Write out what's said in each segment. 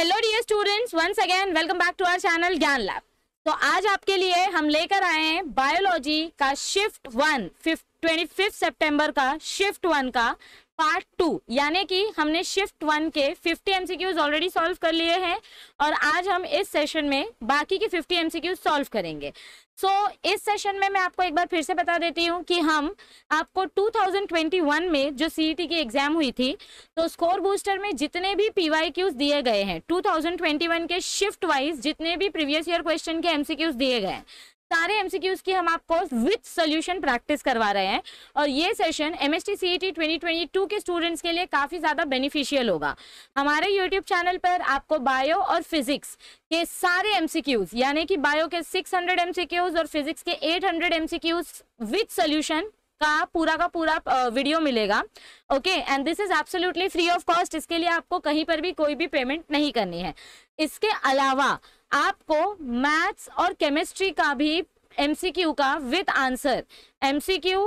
Hello dear students once again welcome back to our channel Gyan lab तो आज आपके लिए हम लेकर आए हैं बायोलॉजी का shift one twenty fifth September का शिफ्ट वन का पार्ट टू यानी कि हमने शिफ्ट वन के 50 एम ऑलरेडी सॉल्व कर लिए हैं और आज हम इस सेशन में बाकी के 50 एम सॉल्व करेंगे सो so, इस सेशन में मैं आपको एक बार फिर से बता देती हूँ कि हम आपको 2021 में जो सी e की एग्जाम हुई थी तो स्कोर बूस्टर में जितने भी पी दिए गए हैं 2021 के शिफ्ट वाइज जितने भी प्रीवियस ईयर क्वेश्चन के एमसीक्यूज दिए गए सारे एमसीक्यूज की हम आपको विथ सोल्यूशन प्रैक्टिस करवा रहे हैं और ये session M S T C twenty के स्टूडेंट्स के लिए काफ़ी ज़्यादा बेनिफिशियल होगा हमारे यूट्यूब चैनल पर आपको बायो और फिजिक्स के सारे एमसीक्यूज यानी कि बायो के 600 हंड्रेड एमसीक्यूज और फिजिक्स के 800 हंड्रेड एमसीक्यूज विथ सोल्यूशन का पूरा का पूरा वीडियो मिलेगा okay and this is absolutely free of cost इसके लिए आपको कहीं पर भी कोई भी पेमेंट नहीं करनी है इसके अलावा आपको मैथ्स और केमिस्ट्री का भी एमसीक्यू का with answer MCQ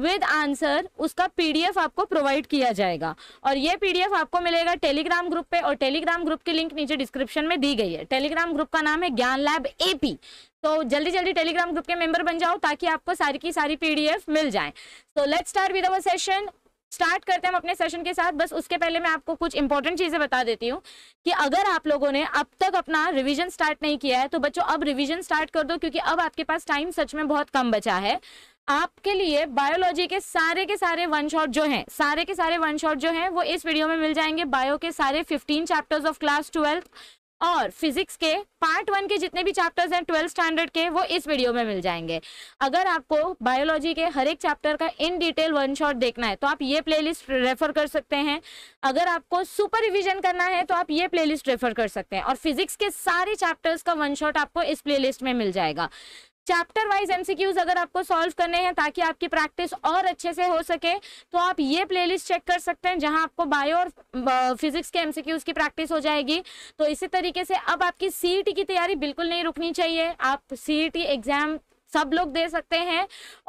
with answer उसका पीडीएफ आपको प्रोवाइड किया जाएगा और ये पीडीएफ आपको मिलेगा टेलीग्राम ग्रुप पे और टेलीग्राम ग्रुप की लिंक नीचे डिस्क्रिप्शन में दी गई है टेलीग्राम ग्रुप का नाम है ज्ञान लैब एपी तो जल्दी जल्दी टेलीग्राम ग्रुप के मेंबर बन जाओ ताकि आपको सारी की सारी पीडीएफ मिल जाए तो let start with our session start करते हैं हम अपने सेशन के साथ बस उसके पहले मैं आपको कुछ इंपॉर्टेंट चीज़ें बता देती हूँ कि अगर आप लोगों ने अब तक अपना रिवीजन स्टार्ट नहीं किया है तो बच्चों अब रिवीजन स्टार्ट कर दो क्योंकि अब आपके पास टाइम सच में बहुत कम बचा है आपके लिए बायोलॉजी के सारे के सारे वन शॉट जो हैं सारे के सारे वन शॉट जो हैं वो इस वीडियो में मिल जाएंगे बायो के सारे 15 चैप्टर्स ऑफ क्लास ट्वेल्थ और फिजिक्स के पार्ट वन के जितने भी चैप्टर्स हैं ट्वेल्थ स्टैंडर्ड के वो इस वीडियो में मिल जाएंगे अगर आपको बायोलॉजी के हर एक चैप्टर का इन डिटेल वन शॉट देखना है तो आप ये प्लेलिस्ट रेफर कर सकते हैं अगर आपको सुपर रिविजन करना है तो आप ये प्लेलिस्ट रेफर कर सकते हैं और फिजिक्स के सारे चैप्टर्स का वन शॉट आपको इस प्ले में मिल जाएगा चैप्टर वाइज एमसीक्यूज अगर आपको सॉल्व करने हैं ताकि आपकी प्रैक्टिस और अच्छे से हो सके तो आप ये प्लेलिस्ट चेक कर सकते हैं जहां आपको बायो और फिजिक्स के एमसीक्यूज की प्रैक्टिस हो जाएगी तो इसी तरीके से अब आपकी सीईटी e की तैयारी बिल्कुल नहीं रुकनी चाहिए आप सीईटी एग्जाम e सब लोग दे सकते हैं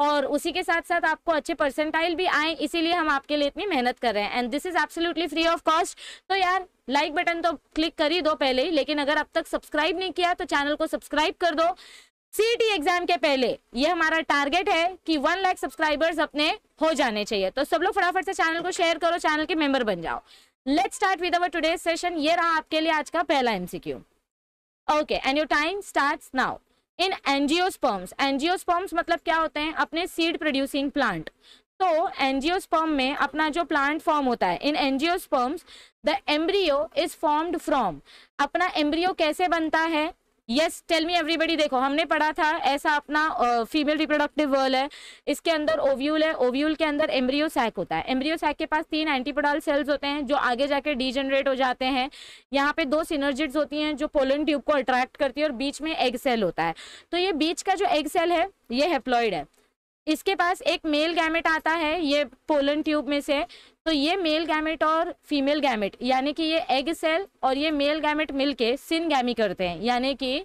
और उसी के साथ साथ आपको अच्छे परसेंटाइल भी आए इसीलिए हम आपके लिए इतनी मेहनत कर रहे हैं and this is absolutely free of cost तो यार लाइक बटन तो क्लिक कर ही दो पहले ही लेकिन अगर अब तक सब्सक्राइब नहीं किया तो चैनल को सब्सक्राइब कर दो सीटी एग्जाम के पहले ये हमारा टारगेट है कि वन लाख सब्सक्राइबर्स अपने हो जाने चाहिए तो सब लोग फटाफट से चैनल को शेयर करो चैनल के मेंबर बन जाओ let start with our today session ये रहा आपके लिए आज का पहला MCQ okay and your time start now in angiosperms angiosperms मतलब क्या होते हैं अपने सीड प्रोड्यूसिंग प्लांट तो एनजीओस्पर्म में अपना जो प्लांट फॉर्म होता है in angiosperms the embryo is formed from अपना एम्ब्रियो कैसे बनता है यस टेल मी एवरीबडी देखो हमने पढ़ा था ऐसा अपना फीमेल रिप्रोडक्टिव वर्ल है इसके अंदर ओव्यूल है ओव्यूल के अंदर एम्ब्रियो सैक होता है एम्ब्रियो सैक के पास तीन एंटीपोडाल सेल्स होते हैं जो आगे जाके डीजनरेट हो जाते हैं यहाँ पे दो सिनर्जिट्स होती हैं जो पोलन ट्यूब को अट्रैक्ट करती है और बीच में एग सेल होता है तो ये बीच का जो एग सेल है ये हेप्लॉइड है इसके पास एक मेल गैमेट आता है ये पोलन ट्यूब में से तो ये मेल गैमेट और फीमेल गैमेट यानी कि ये एग सेल और ये मेल गैमेट मिलके सिनगैमी करते हैं यानी कि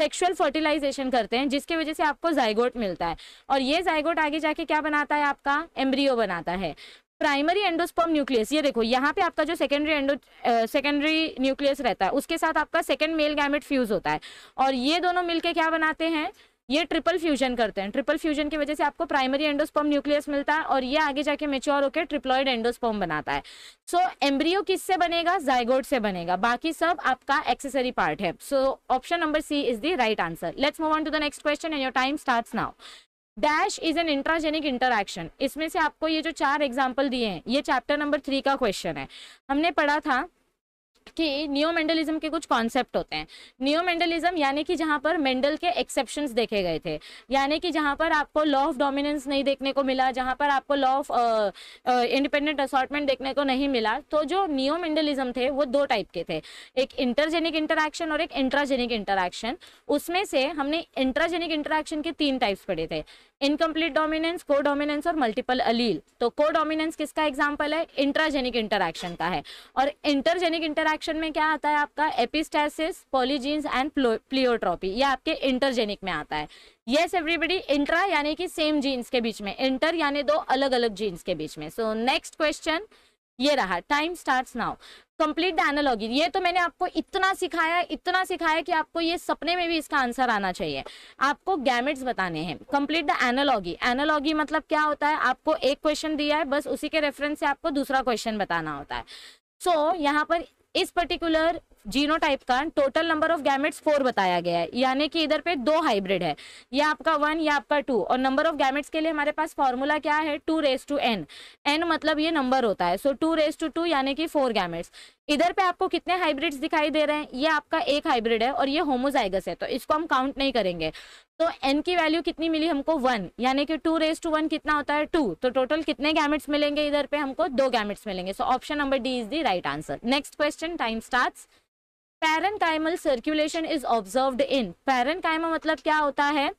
सेक्सुअल फर्टिलाइजेशन करते हैं जिसकी वजह से आपको जाइगोट मिलता है और ये जाइगोट आगे जाके क्या बनाता है आपका एम्ब्रियो बनाता है प्राइमरी एंडोस्पर्म न्यूक्लियस ये देखो यहाँ पे आपका जो सेकेंडरी एंडो सेकेंडरी न्यूक्लियस रहता है उसके साथ आपका सेकेंड मेल गैमेट फ्यूज होता है और ये दोनों मिलके क्या बनाते हैं ये ट्रिपल फ्यूजन करते हैं ट्रिपल फ्यूजन की वजह से आपको प्राइमरी एंडोस्पर्म न्यूक्लियस मिलता है और ये आगे जाके मेच्योर होकर ट्रिप्लॉइड एंडोस्पर्म बनाता है सो so, एम्ब्रियो किससे बनेगा जायगोड से बनेगा बाकी सब आपका एक्सेसरी पार्ट है so option number C is the right answer let's move on to the next question and your time start now dash is an intragenic interaction इसमें से आपको ये जो चार एग्जाम्पल दिए हैं ये चैप्टर नंबर थ्री का क्वेश्चन है हमने पढ़ा था कि नियो मेंडलिज्म के कुछ कॉन्सेप्ट होते हैं नियो मेंडलिज्म यानी कि जहां पर मेंडल के एक्सेप्शन देखे गए थे यानी कि जहाँ पर आपको लॉ ऑफ डोमिनेंस नहीं देखने को मिला जहां पर आपको लॉ ऑफ इंडिपेंडेंट असॉटमेंट देखने को नहीं मिला तो जो नियो मेंडलिज्म थे वो दो टाइप के थे एक इंटरजेनिक इंटरक्शन और एक इंट्राजेनिक इंटरक्शन उसमें से हमने इंट्राजेनिक इंटरक्शन के तीन टाइप्स पढ़े थे इनकम्प्लीट डोमिनेंस को डोमिनेंस और मल्टीपल अलील तो को डोमिनेंस किसका एग्जाम्पल है इंट्राजेनिक इंटरक्शन का है और इंटरजेनिक इंटरक्शन में क्या आता है आपका एपिस्टेसिस पॉलीजीन्स एंड प्लियोट्रॉपी ये आपके इंटरजेनिक में आता है येस एवरीबडी इंट्रा यानी कि सेम जीन्स के बीच में इंटर यानी दो अलग अलग जीन्स के बीच में सो नेक्स्ट क्वेश्चन ये रहा time start now complete the ये तो मैंने आपको इतना सिखाया इतना सिखाया कि आपको ये सपने में भी इसका आंसर आना चाहिए आपको गैमेट्स बताने हैं कंप्लीट द एनालॉगी एनालॉगी मतलब क्या होता है आपको एक क्वेश्चन दिया है बस उसी के रेफरेंस से आपको दूसरा क्वेश्चन बताना होता है सो so, यहाँ पर इस पर्टिकुलर जीनोटाइप का total number of gametes four बताया गया है यानी कि इधर पे दो हाइब्रिड है ये आपका वन या आपका टू और नंबर ऑफ गैमेट्स के लिए हमारे पास फॉर्मूला क्या है two raise to N N मतलब ये नंबर होता है so two raise to two यानी कि फोर गैमेट्स इधर पे आपको कितने हाइब्रिड्स दिखाई दे रहे हैं ये आपका एक हाइब्रिड है और ये होमोजाइगस है तो इसको हम काउंट नहीं करेंगे तो एन की वैल्यू कितनी मिली हमको वन यानी कि टू रेस टू वन कितना होता है टू तो टोटल कितने गैमेट्स मिलेंगे इधर पे हमको दो गैमेट्स मिलेंगे so option number D is the right answer next question time start parenchyma circulation is observe in parenchyma मतलब क्या होता है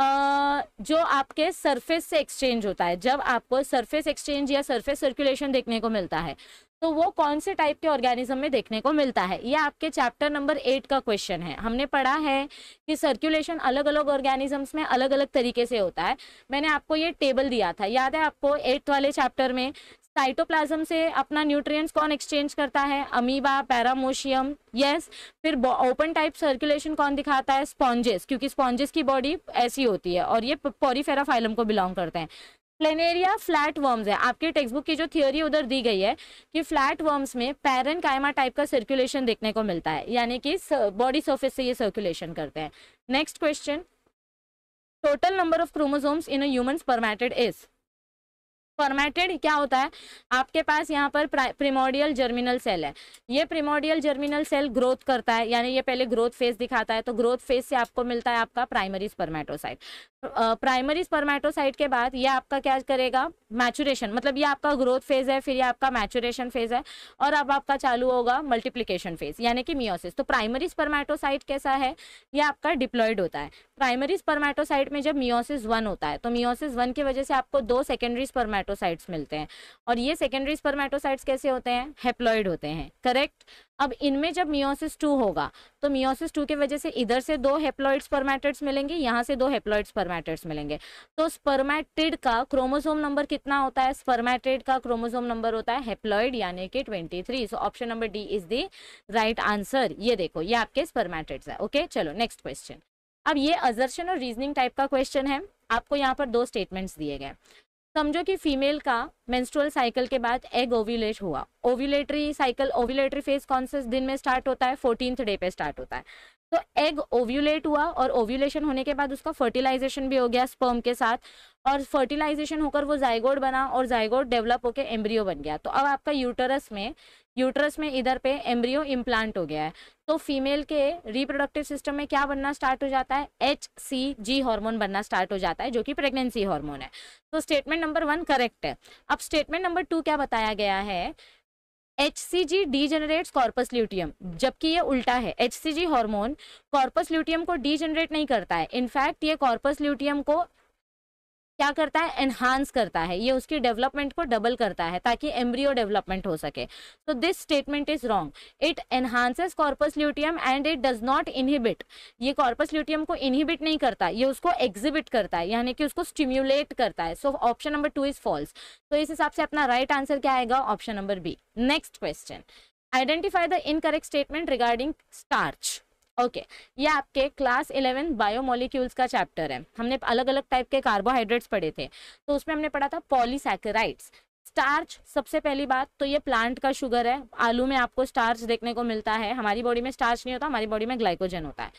जो आपके सरफेस से एक्सचेंज होता है जब आपको सरफेस एक्सचेंज या सरफेस सर्कुलेशन देखने को मिलता है तो वो कौन से टाइप के ऑर्गेनिज्म में देखने को मिलता है ये आपके चैप्टर नंबर एट का क्वेश्चन है हमने पढ़ा है कि सर्कुलेशन अलग अलग ऑर्गेनिजम्स में अलग अलग तरीके से होता है मैंने आपको ये टेबल दिया था याद है आपको एट्थ वाले चैप्टर में साइटोप्लाज्म से अपना न्यूट्रिएंट्स कौन एक्सचेंज करता है अमीबा पैरामोशियम यस फिर ओपन टाइप सर्कुलेशन कौन दिखाता है स्पॉन्जेस क्योंकि स्पॉन्जेस की बॉडी ऐसी होती है और ये पोरीफेरा फाइलम को बिलोंग करते हैं प्लेनेरिया फ्लैट वर्म्स है आपके टेक्स्ट बुक की जो थियोरी उधर दी गई है कि फ्लैट वर्म्स में पैरन कायमा टाइप का सर्कुलेशन देखने को मिलता है यानी कि बॉडी सर्फेस से ये सर्कुलेशन करते हैं next question total number of chromosomes in a human spermatid is formatted क्या होता है आपके पास यहाँ पर प्रिमोडियल जर्मिनल सेल है ये प्रिमोडियल जर्मिनल सेल ग्रोथ करता है यानी ये पहले ग्रोथ फेज दिखाता है तो ग्रोथ फेज से आपको मिलता है आपका प्राइमरी स्पर्मेटोसाइट प्राइमरी स्पर्मेटोसाइट के बाद ये आपका क्या करेगा मैचुरेशन मतलब ये आपका ग्रोथ फेज है फिर ये आपका मैचुरेशन फेज है और अब आपका चालू होगा मल्टीप्लीकेशन फेज यानी कि मियोसिस तो प्राइमरी स्पर्मेटोसाइट कैसा है ये आपका डिप्लॉयड होता है प्राइमरी स्पर्मेटोसाइट में जब मियोसिस वन होता है तो मियोसिस वन की वजह से आपको दो सेकेंडरी स्पर्मेटो स्पर्मेटोसाइट्स मिलते हैं और ये सेकेंडरी स्पर्मेटोसाइट्स कैसे होते हैं हेप्लॉइड होते हैं करेक्ट अब इनमें जब मियोसिस टू होगा तो मियोसिस टू के वजह से इधर से दो हेप्लॉइड स्पर्मेटेड्स मिलेंगे यहाँ से दो हेप्लॉइड स्पर्मेटेड्स मिलेंगे तो स्पर्मेटेड का क्रोमोसोम नंबर कितना होता है स्पर्मेटेड का क्रोमोसोम नंबर होता है हेप्लॉइड यानी कि 23 so option number D is the right answer ये देखो ये आपके स्पर्मेटेड्स है ओके चलो नेक्स्ट क्वेश्चन अब ये अजर्शन और रीजनिंग टाइप का क्वेश्चन है आपको यहाँ पर दो स्टेटमेंट्स दिए गए समझो कि फीमेल का मेंस्ट्रुअल साइकिल के बाद एग ओव्यूलेट हुआ ओव्यूलेटरी साइकिल ओव्यूलेटरी फेज कौन से दिन में स्टार्ट होता है फोर्टीन डे पे स्टार्ट होता है तो एग ओव्यूलेट हुआ और ओव्यूलेशन होने के बाद उसका फर्टिलाइजेशन भी हो गया स्पर्म के साथ और फर्टिलाइजेशन होकर वो जायगोड बना और जायगोड डेवलप होकर एम्ब्रियो बन गया तो अब आपका यूटरस में यूटरस में इधर पे एम्ब्रियो इम्प्लांट हो गया है तो फीमेल के रिप्रोडक्टिव सिस्टम में क्या बनना स्टार्ट हो जाता है एच सी जी हॉर्मोन बनना स्टार्ट हो जाता है जो कि प्रेगनेंसी हॉर्मोन है तो स्टेटमेंट नंबर वन करेक्ट है अब स्टेटमेंट नंबर टू क्या बताया गया है H C G degenerate corpus luteum जबकि ये उल्टा है H C G hormone corpus luteum को डी जनरेट नहीं करता है इनफैक्ट ये कॉर्पस ल्यूटियम को क्या करता है एनहांस करता है ये उसकी डेवलपमेंट को डबल करता है ताकि एम्ब्रियो डेवलपमेंट हो सके so this statement is wrong it enhances corpus luteum and it does not inhibit ये कॉर्पस ल्यूटियम को इनहिबिट नहीं करता ये उसको एग्जिबिट करता है यानी कि उसको स्टिम्यूलेट करता है so option number two is false तो इस हिसाब से अपना राइट right आंसर क्या आएगा option number B next question identify the incorrect statement regarding starch okay okay, ये आपके क्लास इलेवन बायोमोलिक्यूल्स का चैप्टर है हमने अलग अलग टाइप के कार्बोहाइड्रेट्स पढ़े थे तो उसमें हमने पढ़ा था पॉलीसैकेराइड्स स्टार्च सबसे पहली बात तो ये प्लांट का शुगर है आलू में आपको स्टार्च देखने को मिलता है हमारी बॉडी में स्टार्च नहीं होता हमारी बॉडी में ग्लाइकोजन होता है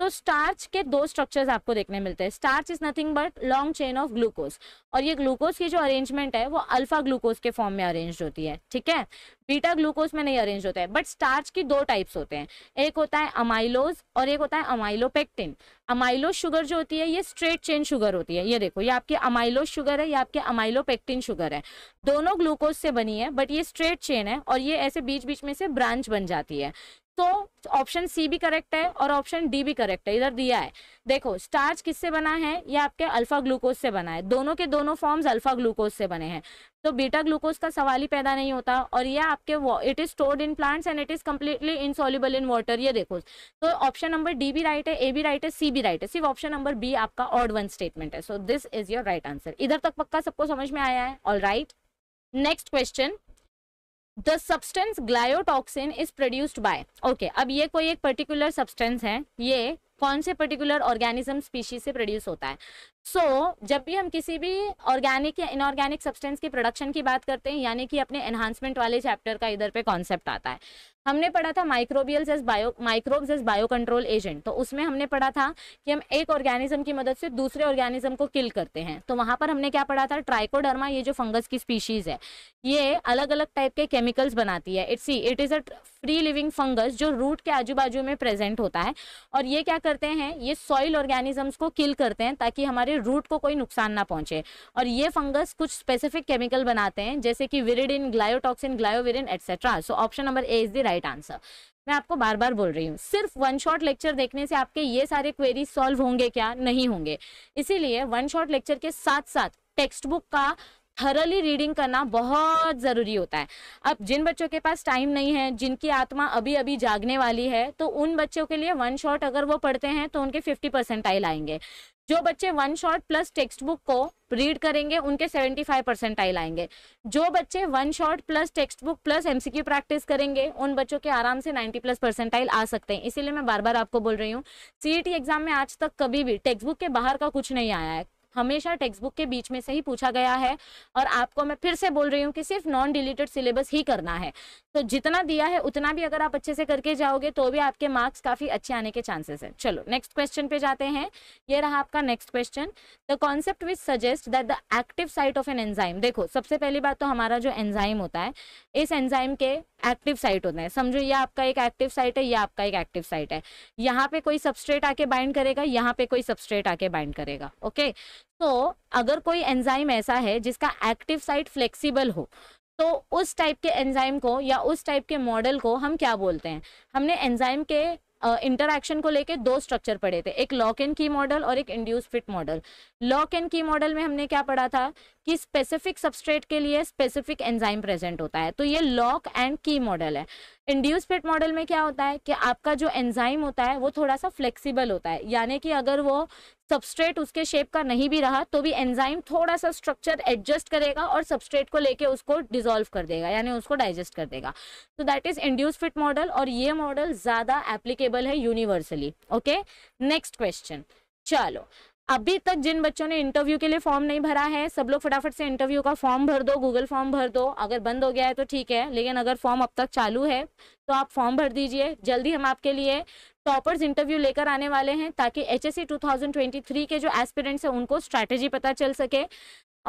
तो स्टार्च के दो स्ट्रक्चर्स आपको देखने मिलते हैं starch is nothing but long chain of glucose और ये ग्लूकोज की जो अरेंजमेंट है वो अल्फा ग्लूकोज के फॉर्म में अरेंज होती है ठीक है बीटा ग्लूकोज में नहीं अरेंज होता है बट स्टार्च की दो टाइप्स होते हैं एक होता है अमाइलोज और एक होता है अमाइलोपेक्टिन अमाइलोज शुगर जो होती है ये स्ट्रेट चेन शुगर होती है ये देखो ये आपकी अमाइलोज शुगर है ये आपके अमाइलोपेक्टिन शुगर है दोनों ग्लूकोज से बनी है बट ये स्ट्रेट चेन है और ये ऐसे बीच बीच में से ब्रांच बन जाती है तो ऑप्शन सी भी करेक्ट है और ऑप्शन डी भी करेक्ट है इधर दिया है देखो स्टार्च किससे बना है ये आपके अल्फा ग्लूकोज से बना है दोनों के दोनों फॉर्म्स अल्फा ग्लूकोज से बने हैं तो बीटा ग्लूकोज का सवाल ही पैदा नहीं होता और ये आपके it is stored in plants and it is completely insoluble in water ये देखो तो ऑप्शन नंबर डी भी राइट है ए भी राइट है सी भी राइट है सिर्फ ऑप्शन नंबर बी आपका ऑड वन स्टेटमेंट है so this is your right answer इधर तक पक्का सबको समझ में आया है all right next question the substance gliotoxin is produced by okay अब ये कोई एक पर्टिकुलर सब्सटेंस है ये कौन से पर्टिकुलर ऑर्गेनिज्म स्पीशीज से प्रोड्यूस होता है सो so, जब भी हम किसी भी ऑर्गेनिक या इनऑर्गेनिक सब्सटेंस की प्रोडक्शन की बात करते हैं यानी कि अपने एनहांसमेंट वाले चैप्टर का इधर पे कॉन्सेप्ट आता है हमने पढ़ा था microbial as bio microbes as bio control agent तो उसमें हमने पढ़ा था कि हम एक ऑर्गेनिज्म की मदद से दूसरे ऑर्गेनिज्म को किल करते हैं तो वहां पर हमने क्या पढ़ा था ट्राइकोडर्मा ये जो फंगस की स्पीशीज है ये अलग अलग टाइप के केमिकल्स बनाती है it's it is a free living fungus जो रूट के आजू बाजू में प्रेजेंट होता है और ये क्या करते हैं ये सॉइल ऑर्गेनिजम्स को किल करते हैं ताकि हमारे हमारे रूट को कोई नुकसान ना पहुंचे और ये फंगस कुछ स्पेसिफिक केमिकल बनाते हैं जैसे कि viridin gliotoxin gliovirin etcetera so option number A is the right answer मैं आपको बार बार बोल रही हूँ सिर्फ वन शॉट लेक्चर देखने से आपके ये सारे क्वेरी सॉल्व होंगे क्या नहीं होंगे इसीलिए वन शॉट लेक्चर के साथ साथ टेक्स्ट बुक का थरली रीडिंग करना बहुत ज़रूरी होता है अब जिन बच्चों के पास टाइम नहीं है जिनकी आत्मा अभी अभी जागने वाली है तो उन बच्चों के लिए वन शॉट अगर वो पढ़ते हैं तो उनके फिफ्टी परसेंटाइल आएंगे जो बच्चे one shot plus text book को रीड करेंगे उनके 75 फाइव परसेंटाइल आएंगे जो बच्चे one shot plus text book plus MCQ practice करेंगे उन बच्चों के आराम से 90 प्लस परसेंटाइल आ सकते हैं इसीलिए मैं बार बार आपको बोल रही हूँ सीईटी एग्जाम e में आज तक कभी भी टेक्स्ट बुक के बाहर का कुछ नहीं आया है हमेशा टेक्स्ट बुक के बीच में से ही पूछा गया है और आपको मैं फिर से बोल रही हूँ कि सिर्फ नॉन डिलीटेड सिलेबस ही करना है तो जितना दिया है उतना भी अगर आप अच्छे से करके जाओगे तो भी आपके मार्क्स काफ़ी अच्छे आने के चांसेस है चलो नेक्स्ट क्वेश्चन पे जाते हैं ये रहा आपका next question the concept which suggest that the active site of an enzyme देखो सबसे पहली बात तो हमारा जो एंजाइम होता है इस एंजाइम के एक्टिव साइट होता है समझो ये आपका एक एक्टिव साइट है ये आपका एक एक्टिव साइट है यहाँ पे कोई सबस्ट्रेट आके बाइंड करेगा यहाँ पे कोई सबस्ट्रेट आके बाइंड करेगा ओके तो अगर कोई एंजाइम ऐसा है जिसका एक्टिव साइट फ्लेक्सीबल हो तो उस टाइप के एंजाइम को या उस टाइप के मॉडल को हम क्या बोलते हैं हमने एंजाइम के इंटरक्शन uh, को लेके दो स्ट्रक्चर पढ़े थे एक लॉक एंड की मॉडल और एक induce fit model lock and key model में हमने क्या पढ़ा था कि स्पेसिफिक सबस्ट्रेट के लिए स्पेसिफिक एंजाइम प्रेजेंट होता है तो ये लॉक एंड की मॉडल है इंड्यूस पेट मॉडल में क्या होता है कि आपका जो एंजाइम होता है वो थोड़ा सा फ्लेक्सिबल होता है यानी कि अगर वो सबस्ट्रेट उसके शेप का नहीं भी रहा तो भी एंजाइम थोड़ा सा स्ट्रक्चर एडजस्ट करेगा और सबस्ट्रेट को लेके उसको डिजोल्व कर देगा यानी उसको डाइजेस्ट कर देगा तो that is induce fit model और ये मॉडल ज़्यादा एप्लीकेबल है यूनिवर्सली ओके नेक्स्ट क्वेश्चन चलो अभी तक जिन बच्चों ने इंटरव्यू के लिए फॉर्म नहीं भरा है सब लोग फटाफट से इंटरव्यू का फॉर्म भर दो गूगल फॉर्म भर दो अगर बंद हो गया है तो ठीक है लेकिन अगर फॉर्म अब तक चालू है तो आप फॉर्म भर दीजिए जल्दी हम आपके लिए टॉपर्स इंटरव्यू लेकर आने वाले हैं ताकि एच एस के जो एस्पिरेंट्स हैं उनको स्ट्रैटेजी पता चल सके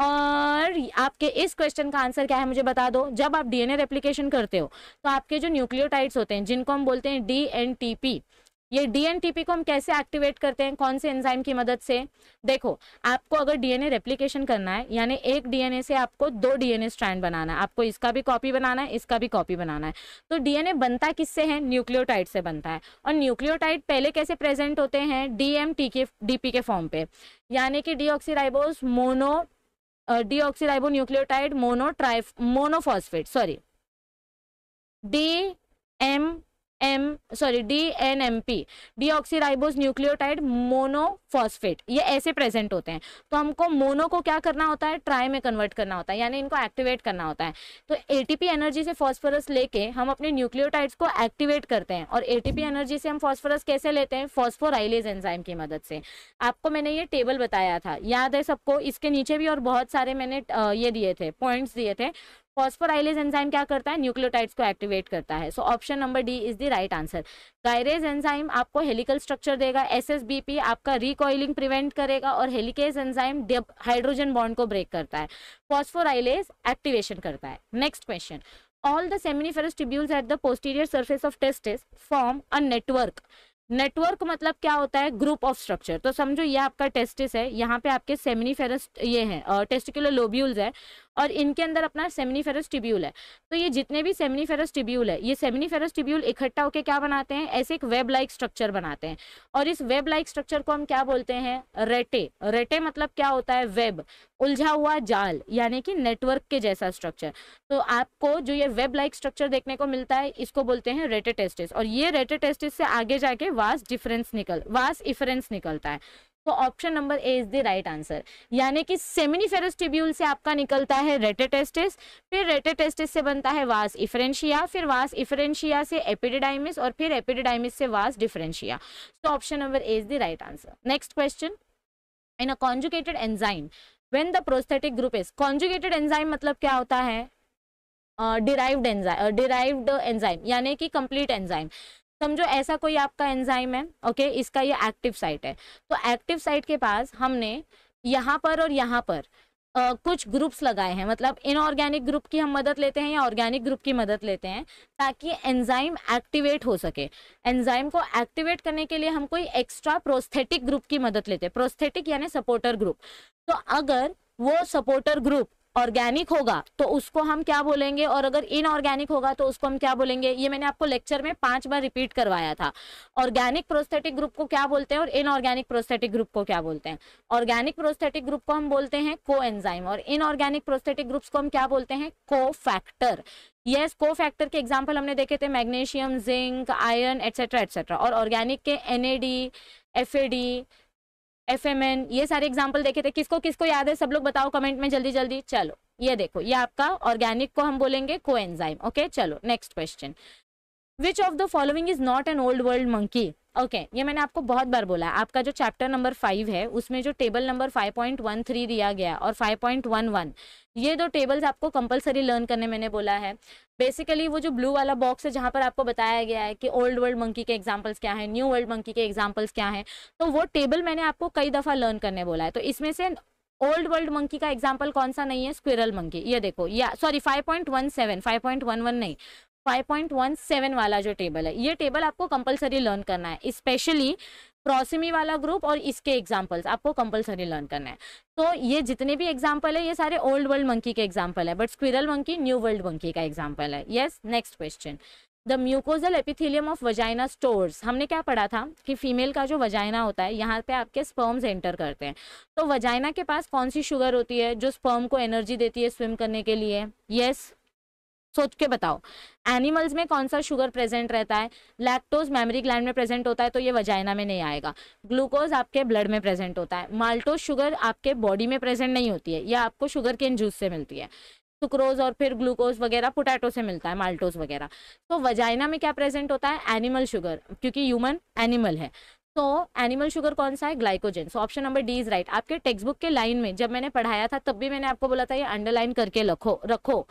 और आपके इस क्वेश्चन का आंसर क्या है मुझे बता दो जब आप डीएनए एप्लीकेशन करते हो तो आपके जो न्यूक्लियोटाइड्स होते हैं जिनको हम बोलते हैं डी एन टी पी ये डीएनटीपी को हम कैसे एक्टिवेट करते हैं कौन से एंजाइम की मदद से देखो आपको अगर डीएनए रेप्लिकेशन करना है यानी एक डीएनए से आपको दो डीएनए स्ट्रैंड बनाना है आपको इसका भी कॉपी बनाना है इसका भी कॉपी बनाना है तो डीएनए बनता किससे है न्यूक्लियोटाइड से बनता है और न्यूक्लियोटाइड पहले कैसे प्रेजेंट होते हैं डीएम के डीपी के फॉर्म पे यानी कि deoxyribose mono deoxyribo nucleotide mono ट्राइफ monophosphate sorry D M M sorry D N M P deoxyribose nucleotide monophosphate ये ऐसे प्रेजेंट होते हैं तो हमको मोनो को क्या करना होता है ट्राई में कन्वर्ट करना होता है यानी इनको एक्टिवेट करना होता है तो एटीपी एनर्जी से फॉस्फरस लेके हम अपने न्यूक्लियोटाइड्स को एक्टिवेट करते हैं और एटीपी एनर्जी से हम फॉस्फरस कैसे लेते हैं फॉस्फोराइलेज एंजाइम की मदद से आपको मैंने ये टेबल बताया था याद है सबको इसके नीचे भी और बहुत सारे मैंने ये दिए थे पॉइंट्स दिए थे फॉस्फोराइलेज एंजाइम क्या करता है न्यूक्लियोटाइड्स को एक्टिवेट करता है so option number D is the right answer gyrase enzyme आपको हेलिकल स्ट्रक्चर देगा एसएसबीपी आपका रिकॉइलिंग प्रिवेंट करेगा और हेलिकेज एंजाइम हाइड्रोजन बॉन्ड को ब्रेक करता है फॉस्फोराइलेज एक्टिवेशन करता है next question all the seminiferous tubules at the posterior surface of testis form a network network मतलब क्या होता है ग्रुप ऑफ स्ट्रक्चर तो समझो ये आपका टेस्टिस है यहाँ पे आपके सेमिनिफेरस ये है टेस्टिकुलर लोब्यूल्स है और इनके अंदर अपना सेमिनीफेरस टिब्यूल है तो ये जितने भी सेमिनीफेरस टिब्यूल है ये सेमिनीफेरस टिब्यूल इकट्ठा होकर क्या बनाते हैं ऐसे एक वेब लाइक स्ट्रक्चर बनाते हैं और इस वेब लाइक स्ट्रक्चर को हम क्या बोलते हैं रेटे रेटे मतलब क्या होता है वेब उलझा हुआ जाल यानी कि नेटवर्क के जैसा स्ट्रक्चर तो आपको जो ये वेब लाइक स्ट्रक्चर देखने को मिलता है इसको बोलते हैं रेटे टेस्टिस और ये रेटे टेस्टिस से आगे जाके वास डिफरेंस निकल वास इफरेंस निकलता है तो option number A is the right answer यानी कि सेमिनिफेरस टिब्यूल से आपका निकलता है रेटेटेस्टिस फिर रेटेटेस्टिस से बनता है वास इफरेंशिया फिर वास इफरेंशिया से एपिडिडाइमिस और फिर एपिडिडाइमिस से वास डिफरेंशिया तो option number A is the right answer next question in a conjugated enzyme when the prosthetic group is conjugated enzyme मतलब क्या होता है डिराइव्ड एंजाइम डिराइव्ड एंजाइम यानी कि कंप्लीट एंजाइम समझो ऐसा कोई आपका एंजाइम है ओके इसका ये एक्टिव साइट है तो एक्टिव साइट के पास हमने यहाँ पर और यहाँ पर आ, कुछ ग्रुप्स लगाए हैं मतलब इनऑर्गेनिक ग्रुप की हम मदद लेते हैं या ऑर्गेनिक ग्रुप की मदद लेते हैं ताकि एंजाइम एक्टिवेट हो सके एंजाइम को एक्टिवेट करने के लिए हम कोई एक्स्ट्रा प्रोस्थेटिक ग्रुप की मदद लेते हैं प्रोस्थेटिक यानी सपोर्टर ग्रुप तो अगर वो सपोर्टर ग्रुप ऑर्गेनिक होगा तो उसको हम क्या बोलेंगे और अगर इनऑर्गेनिक होगा तो उसको हम क्या बोलेंगे ये मैंने आपको लेक्चर में पांच बार रिपीट करवाया था ऑर्गेनिक प्रोस्थेटिक ग्रुप को क्या बोलते हैं और इनऑर्गेनिक प्रोस्थेटिक ग्रुप को क्या बोलते हैं ऑर्गेनिक प्रोस्थेटिक ग्रुप को हम बोलते हैं को एनजाइम और इनऑर्गेनिक प्रोस्थेटिक ग्रुप्स को हम क्या बोलते हैं cofactor yes cofactor के एग्जाम्पल हमने देखे थे magnesium zinc iron etcetera etcetera और ऑर्गेनिक के N A D F A D F ये सारे एग्जाम्पल देखे थे किसको किसको याद है सब लोग बताओ कमेंट में जल्दी जल्दी चलो ये देखो ये आपका ऑर्गेनिक को हम बोलेंगे को एंजाइम ओके चलो next question which of the following is not an old world monkey okay ये मैंने आपको बहुत बार बोला आपका जो चैप्टर नंबर फाइव है उसमें जो टेबल नंबर थ्री दिया गया और वन ये दो टेबल्स आपको कंपलसरी लर्न करने मैंने बोला है बेसिकली वो जो ब्लू वाला बॉक्स है जहाँ पर आपको बताया गया है कि ओल्ड वर्ल्ड मंकी के एग्जाम्पल्स क्या है न्यू वर्ल्ड मंकी के एग्जाम्पल्स क्या है तो वो टेबल मैंने आपको कई दफ़ा लर्न करने बोला है तो इसमें से ओल्ड वर्ल्ड मंकी का एग्जाम्पल कौन सा नहीं है स्क्विरल मंकी ये देखो या सॉरी 5.17 5.11 नहीं 5.17 वाला जो टेबल है ये टेबल आपको कंपलसरी लर्न करना है स्पेशली प्रोसिमी वाला ग्रुप और इसके एग्जाम्पल्स आपको कंपलसरी लर्न करना है तो ये जितने भी एग्जाम्पल है ये सारे ओल्ड वर्ल्ड मंकी के एग्जाम्पल है but squirrel monkey new world monkey का एग्जाम्पल है yes next question the mucosal epithelium of vagina stores हमने क्या पढ़ा था कि फीमेल का जो वजाइना होता है यहाँ पे आपके स्पर्म्स एंटर करते हैं तो वजाइना के पास कौन सी शुगर होती है जो स्पर्म को एनर्जी देती है स्विम करने के लिए यस yes, सोच के बताओ एनिमल्स में कौन सा शुगर प्रेजेंट रहता है लैक्टोज मेमोरी ग्लैंड में प्रेजेंट होता है तो ये वजाइना में नहीं आएगा ग्लूकोज आपके ब्लड में प्रेजेंट होता है माल्टोज शुगर आपके बॉडी में प्रेजेंट नहीं होती है यह आपको शुगर के जूस से मिलती है सुक्रोज और फिर ग्लूकोज वगैरह पोटैटो से मिलता है माल्टोज वगैरह तो वजाइना में क्या प्रेजेंट होता है एनिमल शुगर क्योंकि ह्यूमन एनिमल है तो एनिमल शुगर कौन सा है glycogen so option number D is right आपके टेक्स्ट बुक के लाइन में जब मैंने पढ़ाया था तब भी मैंने आपको बोला था ये अंडरलाइन करके रखो रखो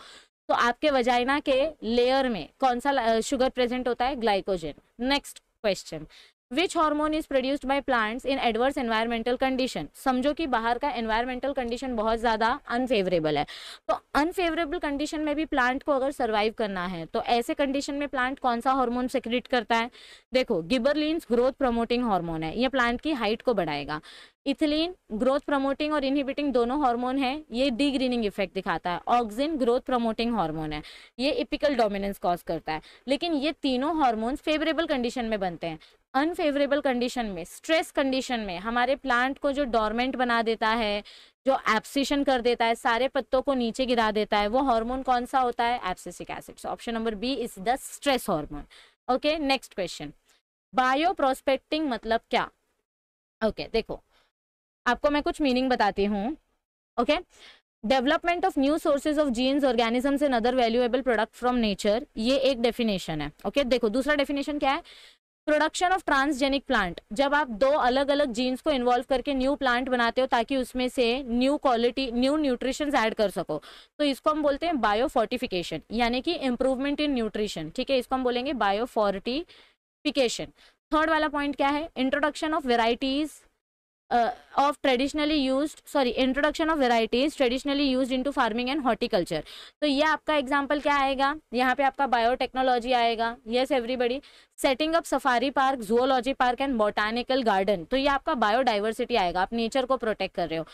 तो आपके वजाइना के लेयर में कौन सा शुगर प्रेजेंट होता है glycogen next question which hormone is produced by plants in adverse environmental condition समझो कि बाहर का एनवायरमेंटल कंडीशन बहुत ज़्यादा अनफेवरेबल है तो अनफेवरेबल कंडीशन में भी प्लांट को अगर सर्वाइव करना है तो ऐसे कंडीशन में प्लांट कौन सा हार्मोन सेक्रेट करता है देखो गिबरलिन्स ग्रोथ प्रमोटिंग हार्मोन है ये प्लांट की हाइट को बढ़ाएगा इथिलीन ग्रोथ प्रमोटिंग और इनहिबिटिंग दोनों हार्मोन है ये डीग्रीनिंग इफेक्ट दिखाता है ऑक्सिन ग्रोथ प्रमोटिंग हार्मोन है ये इपिकल डोमिनेंस कॉज करता है लेकिन ये तीनों हार्मोन्स फेवरेबल कंडीशन में बनते हैं अनफेवरेबल कंडीशन में स्ट्रेस कंडीशन में हमारे प्लांट को जो डॉर्मेंट बना देता है जो एप्सिशन कर देता है सारे पत्तों को नीचे गिरा देता है वो हार्मोन कौन सा होता है abscisic acid option number B is the stress hormone okay next question bio prospecting मतलब क्या ओके okay, देखो आपको मैं कुछ मीनिंग बताती हूँ okay development of new sources of genes organisms and other valuable product from nature ये एक डेफिनेशन है ओके okay? देखो दूसरा डेफिनेशन क्या है प्रोडक्शन ऑफ ट्रांसजेनिक प्लांट जब आप दो अलग अलग जीन्स को इन्वॉल्व करके न्यू प्लांट बनाते हो ताकि उसमें से new quality new nutrition add कर सको तो इसको हम बोलते हैं बायोफोर्टिफिकेशन यानी कि इम्प्रूवमेंट इन न्यूट्रिशन ठीक है इसको हम बोलेंगे बायोफोर्टिफिकेशन थर्ड वाला पॉइंट क्या है introduction of varieties uh, of traditionally used sorry introduction of varieties traditionally used into farming and horticulture तो यह आपका example क्या आएगा यहाँ पे आपका biotechnology आएगा yes everybody setting up safari park zoology park and botanical garden तो यह आपका biodiversity आएगा आप nature को protect कर रहे हो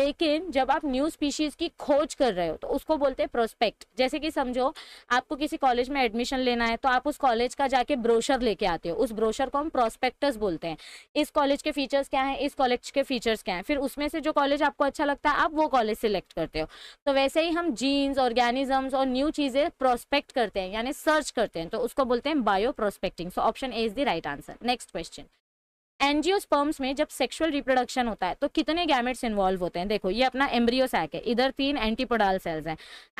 लेकिन जब आप new species की खोज कर रहे हो तो उसको बोलते हैं prospect जैसे कि समझो आपको किसी college में admission लेना है तो आप उस college का जाके brochure लेके आते हो उस brochure को हम prospectus बोलते हैं इस college के features क्या है इस college बैच के फीचर्स क्या हैं फिर उसमें से जो कॉलेज आपको अच्छा लगता है आप वो कॉलेज सिलेक्ट करते हो तो वैसे ही हम जीन्स ऑर्गेनिजम्स और न्यू चीज़ें प्रोस्पेक्ट करते हैं यानी सर्च करते हैं तो उसको बोलते हैं bio prospecting so option A is the right answer next question angiosperms में जब सेक्सुअल रिप्रोडक्शन होता है तो कितने गैमेट्स इन्वॉल्व होते हैं देखो ये अपना एम्ब्रियो सैक है इधर तीन एंटीपोडाल सेल्स हैं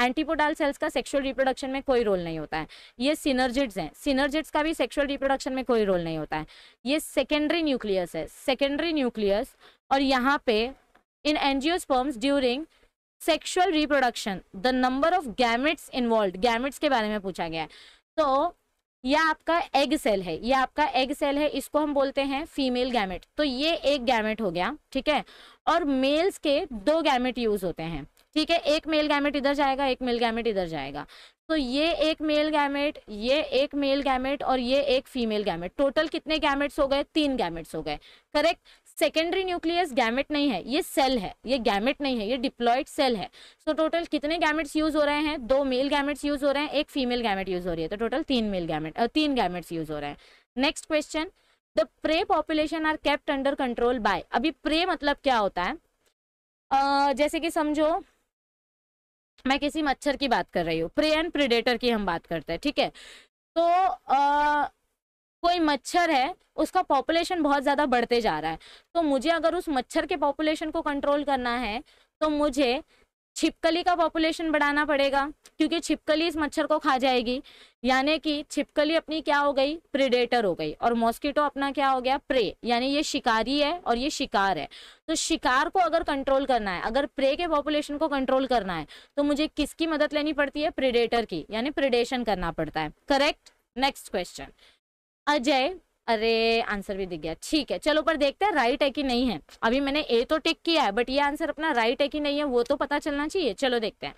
एंटीपोडाल सेल्स का सेक्सुअल रिप्रोडक्शन में कोई रोल नहीं होता है ये सिनर्जिट्स हैं सिनर्जिट्स का भी सेक्सुअल रिप्रोडक्शन में कोई रोल नहीं होता है ये सेकेंडरी न्यूक्लियस है सेकेंडरी न्यूक्लियस और यहाँ पे in angiosperms during sexual reproduction the number of gametes involve gametes के बारे में पूछा गया है तो या आपका एग सेल है यह आपका एग सेल है इसको हम बोलते हैं फीमेल गैमेट तो ये एक गैमेट हो गया ठीक है और मेल्स के दो गैमेट यूज होते हैं ठीक है एक मेल गैमेट इधर जाएगा एक मेल गैमेट इधर जाएगा तो ये एक मेल गैमेट ये एक मेल गैमेट और ये एक फीमेल गैमेट टोटल कितने गैमेट्स हो गए तीन गैमेट्स हो गए करेक्ट सेकेंडरी न्यूक्लियस गैमेट नहीं है ये सेल है ये गैमेट नहीं है ये डिप्लॉयड सेल है सो so, टोटल कितने गैमेट्स यूज हो रहे हैं दो मेल गैमेट्स यूज हो रहे हैं एक फीमेल गैमेट यूज हो रही है तो टोटल तीन मेल गैमेट तीन गैमेट्स यूज हो रहे हैं next question the prey population are kept under control by अभी प्रे मतलब क्या होता है uh, जैसे कि समझो मैं किसी मच्छर की बात कर रही हूँ प्रे एंड प्रिडेटर की हम बात करते हैं ठीक है तो uh, कोई मच्छर है उसका पॉपुलेशन बहुत ज़्यादा बढ़ते जा रहा है तो मुझे अगर उस मच्छर के पॉपुलेशन को कंट्रोल करना है तो मुझे छिपकली का पॉपुलेशन बढ़ाना पड़ेगा क्योंकि छिपकली इस मच्छर को खा जाएगी यानी कि छिपकली अपनी क्या हो गई प्रिडेटर हो गई और मॉस्किटो अपना क्या हो गया प्रे यानी ये शिकारी है और ये शिकार है तो शिकार को अगर कंट्रोल करना है अगर प्रे के पॉपुलेशन को कंट्रोल करना है तो मुझे किसकी मदद लेनी पड़ती है प्रिडेटर की यानी प्रिडेशन करना पड़ता है करेक्ट नेक्स्ट क्वेश्चन अजय अरे आंसर भी दिख गया ठीक है चलो पर देखते हैं राइट है कि नहीं है अभी मैंने ए तो टिक किया है बट ये आंसर अपना राइट है कि नहीं है वो तो पता चलना चाहिए चलो देखते हैं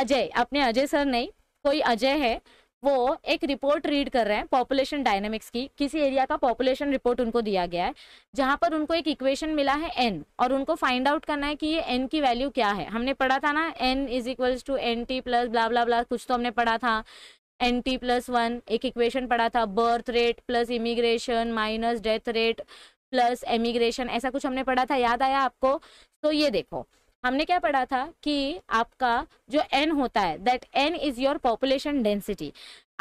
अजय अपने अजय सर नहीं कोई अजय है वो एक रिपोर्ट रीड कर रहे हैं पॉपुलेशन डायनेमिक्स की किसी एरिया का पॉपुलेशन रिपोर्ट उनको दिया गया है जहां पर उनको एक इक्वेशन मिला है एन और उनको फाइंड आउट करना है कि ये एन की वैल्यू क्या है हमने पढ़ा था ना N is equals to N T plus blah blah blah कुछ तो हमने पढ़ा था एन टी प्लस वन एक इक्वेशन पढ़ा था birth rate plus immigration minus death rate plus emigration ऐसा कुछ हमने पढ़ा था याद आया आपको तो ये देखो हमने क्या पढ़ा था कि आपका जो एन होता है that N is your population density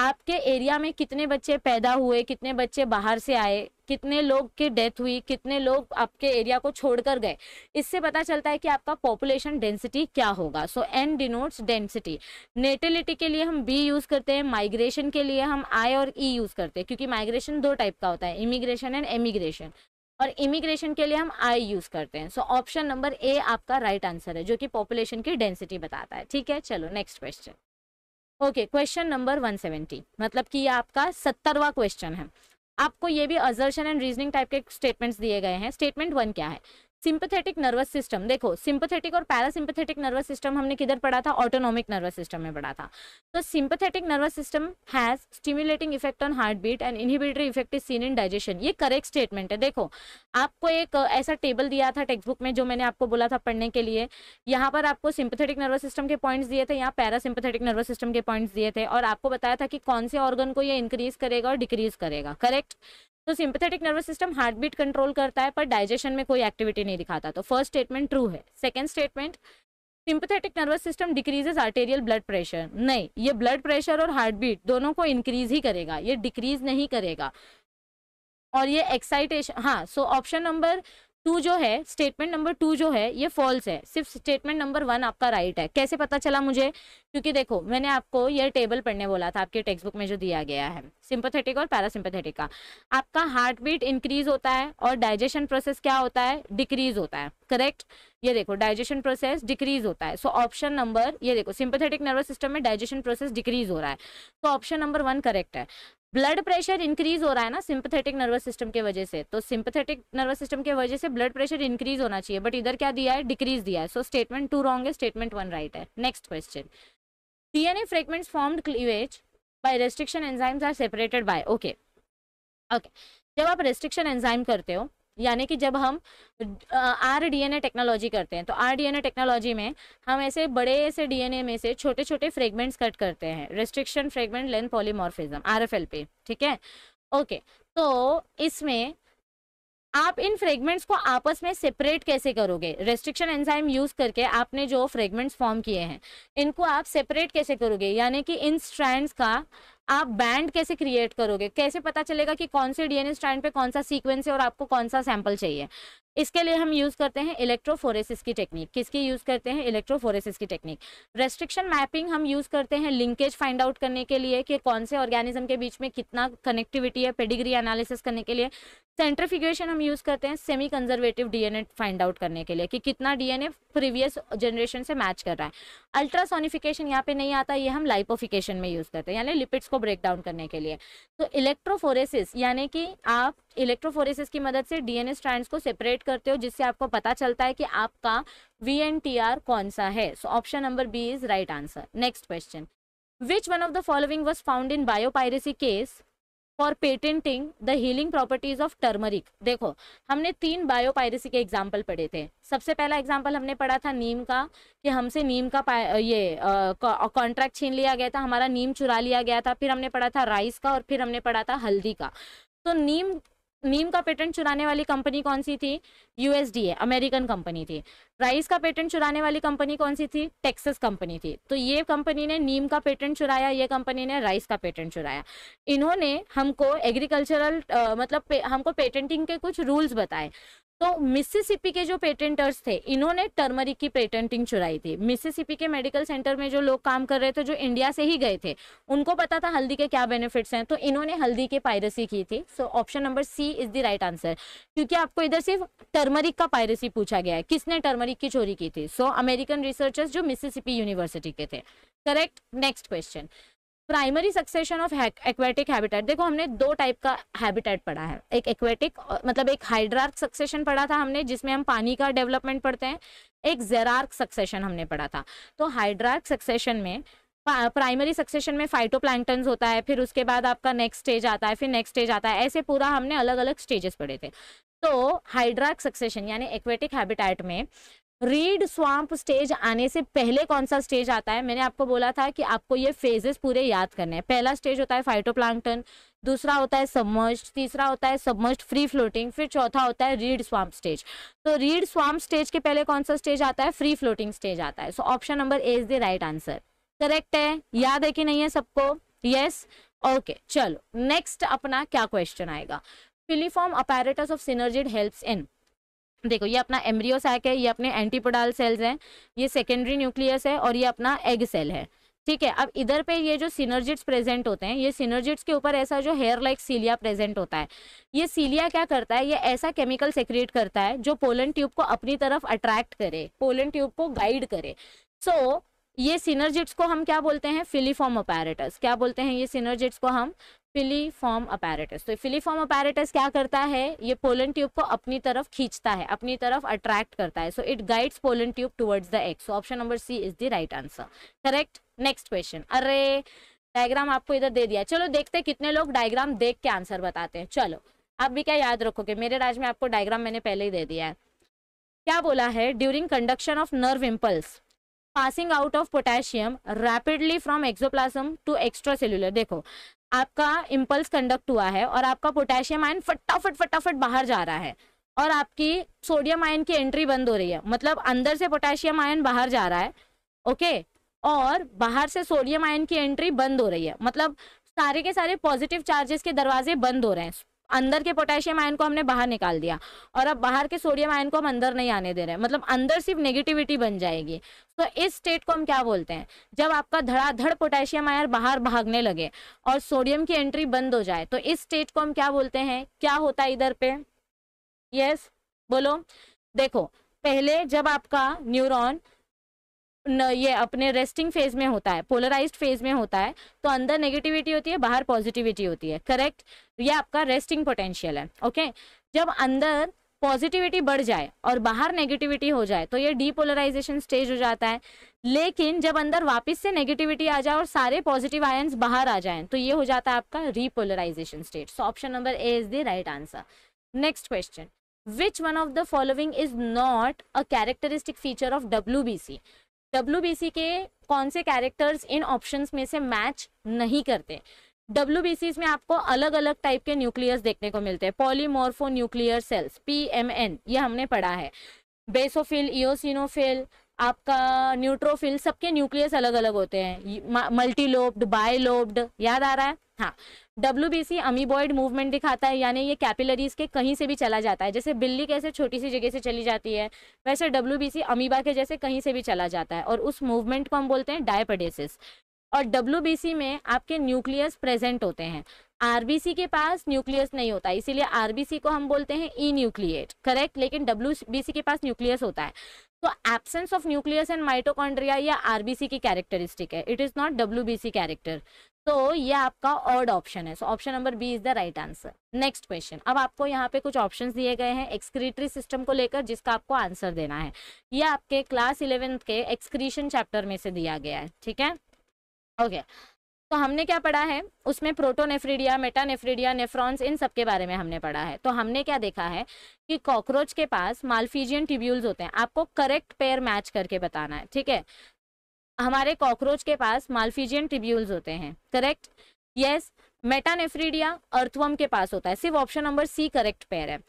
आपके एरिया में कितने बच्चे पैदा हुए कितने बच्चे बाहर से आए कितने लोग की डेथ हुई कितने लोग आपके एरिया को छोड़कर गए इससे पता चलता है कि आपका पॉपुलेशन डेंसिटी क्या होगा so N denotes density natality के लिए हम बी यूज़ करते हैं माइग्रेशन के लिए हम आई और ई e यूज़ करते हैं क्योंकि माइग्रेशन दो टाइप का होता है इमिग्रेशन एंड एमिग्रेशन और इमिग्रेशन के लिए हम आई यूज़ करते हैं सो ऑप्शन नंबर ए आपका राइट right आंसर है जो कि पॉपुलेशन की डेंसिटी बताता है ठीक है चलो next question okay question number 170 मतलब कि ये आपका सत्तरवा क्वेश्चन है आपको ये भी अजर्शन एंड रीजनिंग टाइप के स्टेटमेंट्स दिए गए हैं स्टेटमेंट वन क्या है सिंपथेटिक नर्वस सिस्टम देखो सिंपथेटिक और पैरासिंपथेटिक नर्वस सिस्टम हमने किधर पढ़ा था ऑटोनॉमिक नर्वस सिस्टम में पढ़ा था तो sympathetic nervous system has stimulating effect on heart beat and inhibitory effect is seen in digestion ये करेक्ट स्टेटमेंट है देखो आपको एक ऐसा टेबल दिया था टेक्स्ट बुक में जो मैंने आपको बोला था पढ़ने के लिए यहाँ पर आपको सिंपथेटिक नर्वस सिस्टम के पॉइंट्स दिए थे यहाँ पैरासिंपथेटिक नर्वस सिस्टम के पॉइंट्स दिए थे और आपको बताया था कि कौन से ऑर्गन को ये इंक्रीज करेगा और डिक्रीज करेगा करेक्ट तो sympathetic nervous system heart beat control करता है पर डाइजेशन में कोई एक्टिविटी नहीं दिखाता तो फर्स्ट स्टेटमेंट ट्रू है second statement sympathetic nervous system decreases arterial blood pressure नहीं ये ब्लड प्रेशर और हार्ट बीट दोनों को इंक्रीज ही करेगा ये डिक्रीज नहीं करेगा और ये एक्साइटेशन हाँ सो ऑप्शन नंबर टू जो है स्टेटमेंट नंबर टू जो है ये फॉल्स है सिर्फ स्टेटमेंट नंबर वन आपका राइट है कैसे पता चला मुझे क्योंकि देखो मैंने आपको ये टेबल पढ़ने बोला था आपके टेक्स्ट बुक में जो दिया गया है सिंपथेटिक और पैरासिम्पथेटिक का आपका हार्ट बीट इंक्रीज होता है और डाइजेशन प्रोसेस क्या होता है डिक्रीज होता है करेक्ट ये देखो डाइजेशन प्रोसेस डिक्रीज होता है सो ऑप्शन नंबर ये देखो सिंपथेटिक नर्वस सिस्टम में डाइजेशन प्रोसेस डिक्रीज हो रहा है तो ऑप्शन नंबर वन करेक्ट है ब्लड प्रेशर इंक्रीज हो रहा है ना सिंपथेटिक नर्वस सिस्टम के वजह से तो सिंपथेटिक नर्वस सिस्टम के वजह से ब्लड प्रेशर इंक्रीज होना चाहिए बट इधर क्या दिया है डिक्रीज दिया है सो स्टेटमेंट टू रॉन्ग है स्टेटमेंट वन राइट है next question DNA fragments formed cleavage by restriction enzymes are separated by okay okay जब आप रेस्ट्रिक्शन एंजाइम करते हो यानी कि जब हम आर डीएनए टेक्नोलॉजी करते हैं तो आर डीएनए टेक्नोलॉजी में हम ऐसे बड़े एन डीएनए में से छोटे छोटे फ्रेगमेंट्स कट करते हैं restriction fragment length polymorphism RFL पे ठीक है ओके तो इसमें आप इन फ्रेगमेंट्स को आपस में सेपरेट कैसे करोगे रेस्ट्रिक्शन एंजाइम यूज करके आपने जो फ्रेगमेंट्स फॉर्म किए हैं इनको आप सेपरेट कैसे करोगे यानी कि इन स्ट्रैंड्स का आप बैंड कैसे क्रिएट करोगे कैसे पता चलेगा कि कौन से डीएनए स्ट्रैंड पे कौन सा सीक्वेंस है और आपको कौन सा सैंपल चाहिए इसके लिए हम यूज़ करते हैं इलेक्ट्रोफोरेसिस की टेक्निक किसकी यूज़ करते हैं इलेक्ट्रोफोरेसिस की टेक्निक रेस्ट्रिक्शन मैपिंग हम यूज़ करते हैं लिंकेज फाइंड आउट करने के लिए कि कौन से ऑर्गेनिज्म के बीच में कितना कनेक्टिविटी है पेडिग्री एनालिसिस करने के लिए सेंट्रीफ्यूगेशन हम यूज़ करते हैं semi conservative DNA find out करने के लिए कि कितना डीएनए प्रीवियस जनरेशन से मैच कर रहा है अल्ट्रासोनिफिकेशन यहाँ पे नहीं आता ये हम लाइपोफिकेशन में यूज़ करते हैं यानी लिपिड्स को ब्रेक डाउन करने के लिए तो इलेक्ट्रोफोरेसिस यानी कि आप इलेक्ट्रोफोरेसिस की मदद से डीएनए स्ट्रैंड्स को सेपरेट करते हो जिससे आपको पता चलता है कि आपका वी एन टी आर कौन सा है so option number B is right answer next question which one of the following was found in biopiracy case for patenting the healing properties of turmeric देखो हमने तीन बायोपायरेसी के example पढ़े थे सबसे पहला एग्जाम्पल हमने पढ़ा था नीम का कि हमसे नीम का ये कॉन्ट्रैक्ट छीन लिया गया था हमारा नीम चुरा लिया गया था फिर हमने पढ़ा था राइस का और फिर हमने पढ़ा था हल्दी का तो नीम नीम का पेटेंट चुराने वाली कंपनी कौन सी थी यूएसडीए अमेरिकन कंपनी थी राइस का पेटेंट चुराने वाली कंपनी कौन सी थी टेक्सस कंपनी थी तो ये कंपनी ने नीम का पेटेंट चुराया ये कंपनी ने राइस का पेटेंट चुराया इन्होंने हमको एग्रीकल्चरल मतलब पे, हमको पेटेंटिंग के कुछ रूल्स बताए तो मिसिसिपी के जो पेटेंटर्स थे इन्होंने टर्मरिक की पेटेंटिंग चुराई थी मिसिसिपी के मेडिकल सेंटर में जो लोग काम कर रहे थे जो इंडिया से ही गए थे उनको पता था हल्दी के क्या बेनिफिट्स हैं तो इन्होंने हल्दी की पायरेसी की थी so option number C is the right answer क्योंकि आपको इधर सिर्फ टर्मरिक का पायरेसी पूछा गया है किसने टर्मरिक की चोरी की थी सो अमेरिकन रिसर्चर्स जो मिसिसिपी यूनिवर्सिटी के थे correct next question primary succession of aquatic habitat देखो हमने दो टाइप का हैबिटेट पढ़ा है एक एक्वेटिक मतलब एक हाइड्रार्क सक्सेशन पढ़ा था हमने जिसमें हम पानी का डेवलपमेंट पढ़ते हैं एक जेरार्क सक्सेशन हमने पढ़ा था तो हाइड्रार्क सक्सेशन में प्राइमरी सक्सेशन में फाइटो होता है फिर उसके बाद आपका नेक्स्ट स्टेज आता है फिर नेक्स्ट स्टेज आता है ऐसे पूरा हमने अलग अलग स्टेजेस पढ़े थे तो हाइड्रार्क सक्सेशन यानी एक्वेटिक हैबिटाइट में रीड स्वाम्प स्टेज आने से पहले कौन सा स्टेज आता है मैंने आपको बोला था कि आपको ये फेजेस पूरे याद करने हैं पहला स्टेज होता है फाइटोप्लांकटन दूसरा होता है सबमर्ज तीसरा होता है सबमर्ज फ्री फ्लोटिंग फिर चौथा होता है रीड स्वाम्प स्टेज तो रीड स्वाम्प स्टेज के पहले कौन सा स्टेज आता है फ्री फ्लोटिंग स्टेज आता है so option number A is the right answer correct है याद है कि नहीं है सबको यस yes? ओके okay, चलो नेक्स्ट अपना क्या क्वेश्चन आएगा filiform apparatus of synergid helps in देखो ये अपना एम्ब्रियो सैक है ये अपने एंटीपोडाल सेल्स हैं ये सेकेंडरी न्यूक्लियस है और ये अपना एग सेल है ठीक है अब इधर पे ये जो सिनर्जिट्स प्रेजेंट होते हैं ये सिनर्जिट्स के ऊपर ऐसा जो हेयर लाइक सीलिया प्रेजेंट होता है ये सीलिया क्या करता है ये ऐसा केमिकल सेक्रेट करता है जो पोलन ट्यूब को अपनी तरफ अट्रैक्ट करे पोलन ट्यूब को गाइड करे सो so, ये सिनर्जिट्स को हम क्या बोलते हैं फिलीफॉर्म अपैरेटस क्या बोलते हैं ये सिनर्जिट्स को हम फिलीफॉर्म अपैरेटस तो फिलीफॉर्म अपैरेटस क्या करता है ये पोलन ट्यूब को अपनी तरफ खींचता है अपनी तरफ अट्रैक्ट करता है so it guides pollen tube towards the eggs so option number C is the right answer correct next question अरे डायग्राम आपको इधर दे दिया चलो देखते हैं कितने लोग डायग्राम देख के आंसर बताते हैं चलो आप भी क्या याद रखोगे मेरे राज में आपको डायग्राम मैंने पहले ही दे दिया है क्या बोला है during conduction of nerve impulse passing out of potassium rapidly from axoplasm to extra extracellular देखो आपका इम्पल्स कंडक्ट हुआ है और आपका पोटेशियम आयन फटाफट फटाफट बाहर जा रहा है और आपकी सोडियम आयन की एंट्री बंद हो रही है मतलब अंदर से पोटेशियम आयन बाहर जा रहा है ओके और बाहर से सोडियम आयन की एंट्री बंद हो रही है मतलब सारे के सारे पॉजिटिव चार्जेस के दरवाजे बंद हो रहे हैं अंदर के पोटेशियम आयन को हमने बाहर निकाल दिया और अब बाहर के सोडियम आयन को हम अंदर नहीं आने दे रहे हैं मतलब अंदर सिर्फ नेगेटिविटी बन जाएगी तो इस स्टेट को हम क्या बोलते हैं जब आपका धड़ाधड़ पोटेशियम आयन बाहर भागने लगे और सोडियम की एंट्री बंद हो जाए तो इस स्टेट को हम क्या बोलते हैं क्या होता है इधर पे यस बोलो देखो पहले जब आपका न्यूरोन ये अपने रेस्टिंग फेज में होता है पोलराइज्ड फेज में होता है तो अंदर नेगेटिविटी होती है बाहर पॉजिटिविटी होती है करेक्ट तो ये आपका रेस्टिंग पोटेंशियल है ओके जब अंदर पॉजिटिविटी बढ़ जाए और बाहर नेगेटिविटी हो जाए तो ये डीपोलराइजेशन स्टेज हो जाता है लेकिन जब अंदर वापस से नेगेटिविटी आ जाए और सारे पॉजिटिव आयंस बाहर आ जाएं तो ये हो जाता है आपका repolarisation stage so option number A is the right answer next question which one of the following is not a characteristic feature of W W के कौन से कैरेक्टर्स इन ऑप्शंस में से मैच नहीं करते डब्ल्यू में आपको अलग अलग टाइप के न्यूक्लियस देखने को मिलते हैं पॉलीमोर्फो न्यूक्लियर सेल्स पी ये हमने पढ़ा है बेसोफिल इोसिनोफिल आपका न्यूट्रोफिल सबके न्यूक्लियस अलग अलग होते हैं मल्टीलोब्ड बायलोब्ड याद आ रहा है हाँ W B C amoeboid movement दिखाता है यानी ये कैपिलरीज के कहीं से भी चला जाता है जैसे बिल्ली कैसे छोटी सी जगह से चली जाती है वैसे डब्ल्यू बी सी अमीबा के जैसे कहीं से भी चला जाता है और उस मूवमेंट को हम बोलते हैं डायपडेसिस और डब्ल्यू में आपके न्यूक्लियस प्रेजेंट होते हैं आरबीसी के पास न्यूक्लियस नहीं होता इसीलिए आरबीसी को हम बोलते हैं ई न्यूक्लिएट करेक्ट लेकिन डब्ल्यू के पास न्यूक्लियस होता है तो absence of nucleus and mitochondria या आरबीसी की कैरेक्टरिस्टिक है it is not WBC character तो ये आपका ऑर्ड ऑप्शन है so option number B is the right answer next question अब आपको यहाँ पे कुछ ऑप्शन दिए गए हैं एक्सक्रीटरी सिस्टम को लेकर जिसका आपको आंसर देना है ये आपके क्लास इलेवेंथ के एक्सक्रीशन चैप्टर में से दिया गया है ठीक है ओके okay. तो हमने क्या पढ़ा है उसमें प्रोटोनेफ्रीडिया मेटानेफ्रीडिया नेफ्रॉन्स इन सब के बारे में हमने पढ़ा है तो हमने क्या देखा है कि कॉकरोच के पास मालफीजियन ट्यूब्यूल्स होते हैं आपको करेक्ट पेयर मैच करके बताना है ठीक है हमारे कॉकरोच के पास मालफीजियन ट्यूब्यूल्स होते हैं करेक्ट यस मेटानेफ्रीडिया अर्थवम के पास होता है सिर्फ option number C correct pair है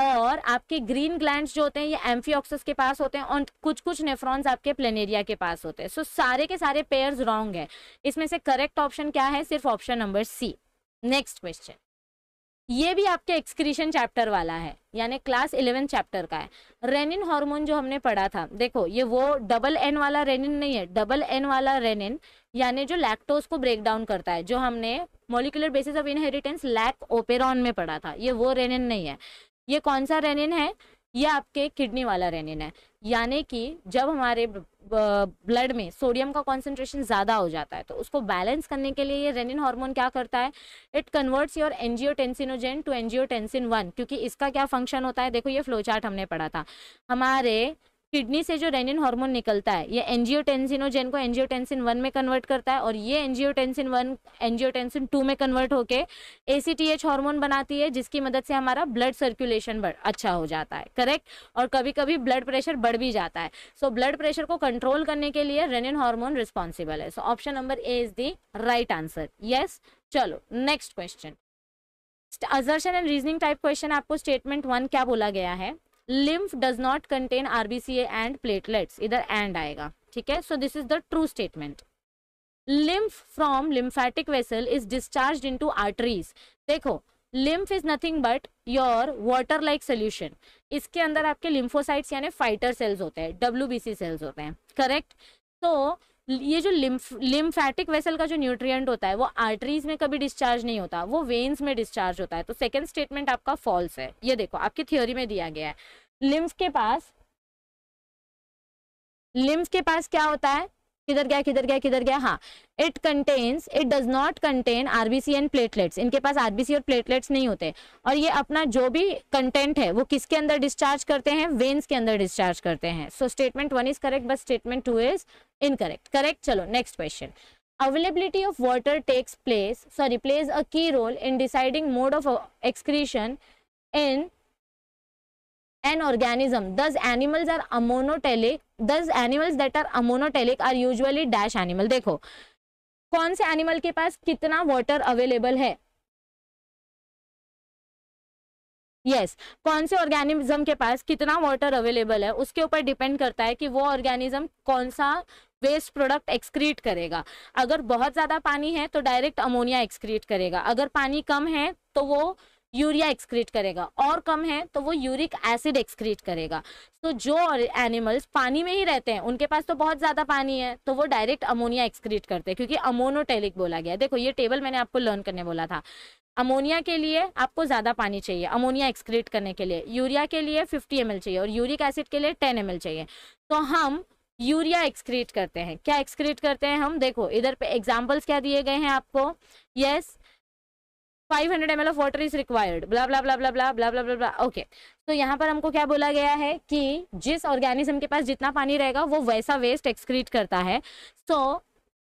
और आपके ग्रीन ग्लैंड जो होते हैं ये एम्फीऑक्सस के पास होते हैं और कुछ कुछ नेफ्रॉन्स आपके प्लेनेरिया के पास होते हैं सो so, सारे के सारे पेयर्स रॉन्ग है इसमें से करेक्ट ऑप्शन क्या है सिर्फ option number C next question ये भी आपके एक्सक्रीशन चैप्टर वाला है यानी क्लास इलेवन चैप्टर का है रेनिन हार्मोन जो हमने पढ़ा था देखो ये वो डबल एन वाला रेनिन नहीं है डबल एन वाला रेनिन यानी जो लैक्टोज को ब्रेक डाउन करता है जो हमने molecular basis of inheritance lac operon में पढ़ा था ये वो रेनिन नहीं है ये कौन सा रेनिन है ये आपके किडनी वाला रेनिन है यानी कि जब हमारे ब्लड में सोडियम का कॉन्सेंट्रेशन ज़्यादा हो जाता है तो उसको बैलेंस करने के लिए ये रेनिन हार्मोन क्या करता है it converts your angiotensinogen to angiotensin one क्योंकि इसका क्या फंक्शन होता है देखो ये फ्लोचार्ट हमने पढ़ा था हमारे किडनी से जो रेनिन हार्मोन निकलता है ये जेन को एनजियोटेंसिन वन में कन्वर्ट करता है और ये एनजियोटेंसिन वन एनजियोटेंसिन टू में कन्वर्ट होके टी एच हार्मोन बनाती है जिसकी मदद से हमारा ब्लड सर्कुलेशन अच्छा हो जाता है करेक्ट और कभी कभी ब्लड प्रेशर बढ़ भी जाता है सो ब्लड प्रेशर को कंट्रोल करने के लिए रेनिन हार्मोन रिस्पॉन्सिबल है so option number A is the right answer yes चलो next question and reasoning type question आपको स्टेटमेंट वन क्या बोला गया है lymph does not contain RBCs and platelets इधर एंड आएगा ठीक है so this is the true statement lymph from lymphatic vessel is discharge into arteries देखो lymph is nothing but your water like solution इसके अंदर आपके lymphocytes यानी fighter sales होते हैं डब्ल्यू सेल्स होते हैं करेक्ट तो so, ये जो लिम्फ लिम्फेटिक वेसल का जो न्यूट्रिएंट होता है वो आर्टरीज में कभी डिस्चार्ज नहीं होता वो वेन्स में डिस्चार्ज होता है तो सेकेंड स्टेटमेंट आपका फॉल्स है ये देखो आपकी थ्योरी में दिया गया है लिम्फ के पास लिम्फ के पास क्या होता है किधर गया किधर गया किधर गया हाँ it contains it does not contain RBC and platelets इनके पास आरबीसी और प्लेटलेट्स नहीं होते और ये अपना जो भी कंटेंट है वो किसके अंदर डिस्चार्ज करते हैं वेन्स के अंदर डिस्चार्ज करते हैं so statement one is correct but statement two is incorrect correct चलो next question availability of water takes place sorry plays a key role in deciding mode of excretion in an organism thus animals are amonotelic thus animals that are amonotelic are usually dash animal देखो कौन से animal के पास कितना water available है yes yes. कौन से organism के पास कितना वाटर अवेलेबल है उसके ऊपर डिपेंड करता है कि वो ऑर्गेनिज्म कौन सा वेस्ट प्रोडक्ट एक्सक्रीट करेगा अगर बहुत ज़्यादा पानी है तो डायरेक्ट अमोनिया एक्सक्रीट करेगा अगर पानी कम है तो वो यूरिया एक्सक्रीट करेगा और कम है तो वो यूरिक एसिड एक्सक्रीट करेगा तो जो एनिमल्स पानी में ही रहते हैं उनके पास तो बहुत ज़्यादा पानी है तो वो डायरेक्ट अमोनिया एक्सक्रीट करते हैं क्योंकि अमोनोटेलिक बोला गया देखो ये टेबल मैंने आपको लर्न करने बोला था अमोनिया के लिए आपको ज़्यादा पानी चाहिए अमोनिया एक्सक्रीट करने के लिए यूरिया के लिए फिफ्टी एम चाहिए और यूरिक एसिड के लिए टेन एम चाहिए तो हम यूरिया एक्सक्रीट करते हैं क्या एक्सक्रीट करते हैं हम देखो इधर पे एग्जाम्पल्स क्या दिए गए हैं आपको yes 500 ml of water is required. Blah blah blah blah blah blah blah blah blah. Okay. तो यहाँ पर हमको क्या बोला गया है कि जिस ऑर्गेनिज्म के पास जितना पानी रहेगा वो वैसा वेस्ट एक्सक्रीट करता है सो so,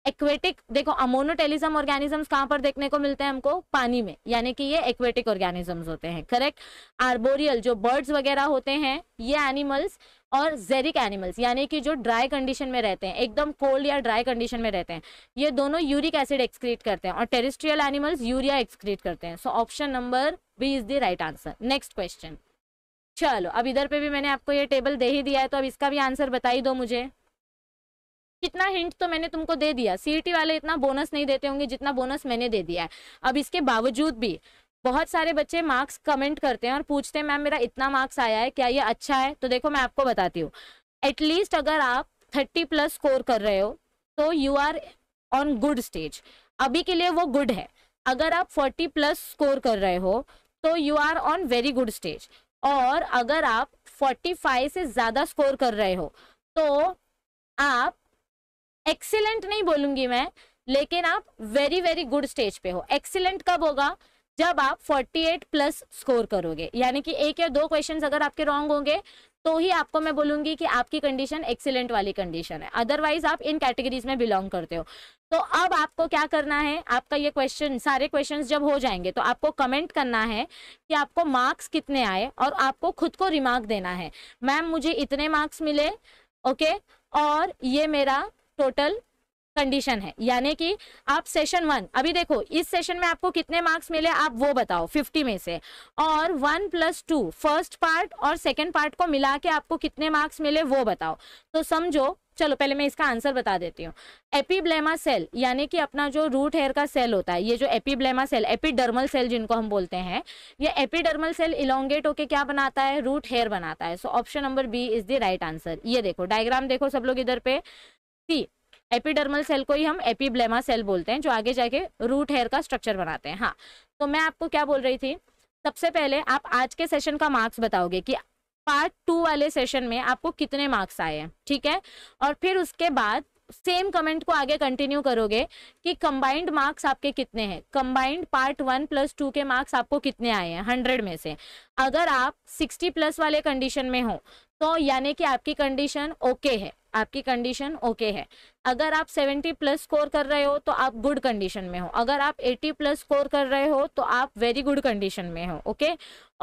एक्वेटिक देखो अमोनोटेलिज्म ऑर्गेनिजम्स कहाँ पर देखने को मिलते हैं हमको पानी में यानी कि ये एक्वेटिक ऑर्गेनिजम्स होते हैं करेक्ट आर्बोरियल जो बर्ड्स वगैरह होते हैं ये एनिमल्स और जेरिक एनिमल्स यानी कि जो ड्राई कंडीशन में रहते हैं एकदम कोल्ड या ड्राई कंडीशन में रहते हैं ये दोनों यूरिक एसिड एक्सक्रीट करते हैं और टेरिस्ट्रियल एनिमल्स यूरिया एक्सक्रीट करते हैं so option number B is the right answer next question चलो अब इधर पे भी मैंने आपको ये टेबल दे ही दिया है तो अब इसका भी आंसर बता ही दो मुझे कितना हिंट तो मैंने तुमको दे दिया सीईटी e वाले इतना बोनस नहीं देते होंगे जितना बोनस मैंने दे दिया है अब इसके बावजूद भी बहुत सारे बच्चे मार्क्स कमेंट करते हैं और पूछते हैं मैम मेरा इतना मार्क्स आया है क्या ये अच्छा है तो देखो मैं आपको बताती हूँ एटलीस्ट अगर आप थर्टी प्लस स्कोर कर रहे हो तो you are on good stage अभी के लिए वो गुड है अगर आप फोर्टी प्लस स्कोर कर रहे हो तो you are on very good stage और अगर आप फोर्टी फाइव से ज़्यादा स्कोर कर रहे हो तो आप एक्सीलेंट नहीं बोलूँगी मैं लेकिन आप वेरी वेरी गुड स्टेज पे हो एक्सीलेंट कब होगा जब आप 48 प्लस स्कोर करोगे यानी कि एक या दो क्वेश्चंस अगर आपके रॉन्ग होंगे तो ही आपको मैं बोलूंगी कि आपकी कंडीशन एक्सीलेंट वाली कंडीशन है अदरवाइज आप इन कैटेगरीज में बिलोंग करते हो तो अब आपको क्या करना है आपका ये क्वेश्चन सारे क्वेश्चन जब हो जाएंगे तो आपको कमेंट करना है कि आपको मार्क्स कितने आए और आपको खुद को रिमार्क देना है मैम मुझे इतने मार्क्स मिले ओके और ये मेरा टोटल कंडीशन है यानी कि आप सेशन वन अभी देखो इस सेशन में आपको कितने मार्क्स मिले आप वो बताओ 50 में से और one plus two first part और सेकेंड पार्ट को मिला के आपको कितने मार्क्स मिले वो बताओ तो समझो चलो पहले मैं इसका आंसर बता देती हूँ एपीब्लेमा सेल यानी कि अपना जो रूट हेयर का सेल होता है ये जो एपीब्लेमा सेल एपीडर्मल सेल जिनको हम बोलते हैं ये एपीडर्मल सेल इलोंगेट होके क्या बनाता है रूट हेयर बनाता है so option number B is the right answer ये देखो डायग्राम देखो सब लोग इधर पे सी एपिडर्मल सेल को ही हम एपीब्लेमा सेल बोलते हैं जो आगे जाके रूट हेयर का स्ट्रक्चर बनाते हैं हाँ तो मैं आपको क्या बोल रही थी सबसे पहले आप आज के सेशन का मार्क्स बताओगे कि पार्ट टू वाले सेशन में आपको कितने मार्क्स आए हैं ठीक है और फिर उसके बाद सेम कमेंट को आगे कंटिन्यू करोगे कि कंबाइंड मार्क्स आपके कितने हैं combined part one plus two के मार्क्स आपको कितने आए हैं हंड्रेड में से अगर आप सिक्सटी प्लस वाले कंडीशन में हो तो यानी कि आपकी कंडीशन ओके है आपकी कंडीशन ओके है अगर आप 70 प्लस स्कोर कर रहे हो तो आप गुड कंडीशन में हो अगर आप 80 प्लस स्कोर कर रहे हो तो आप वेरी गुड कंडीशन में हो ओके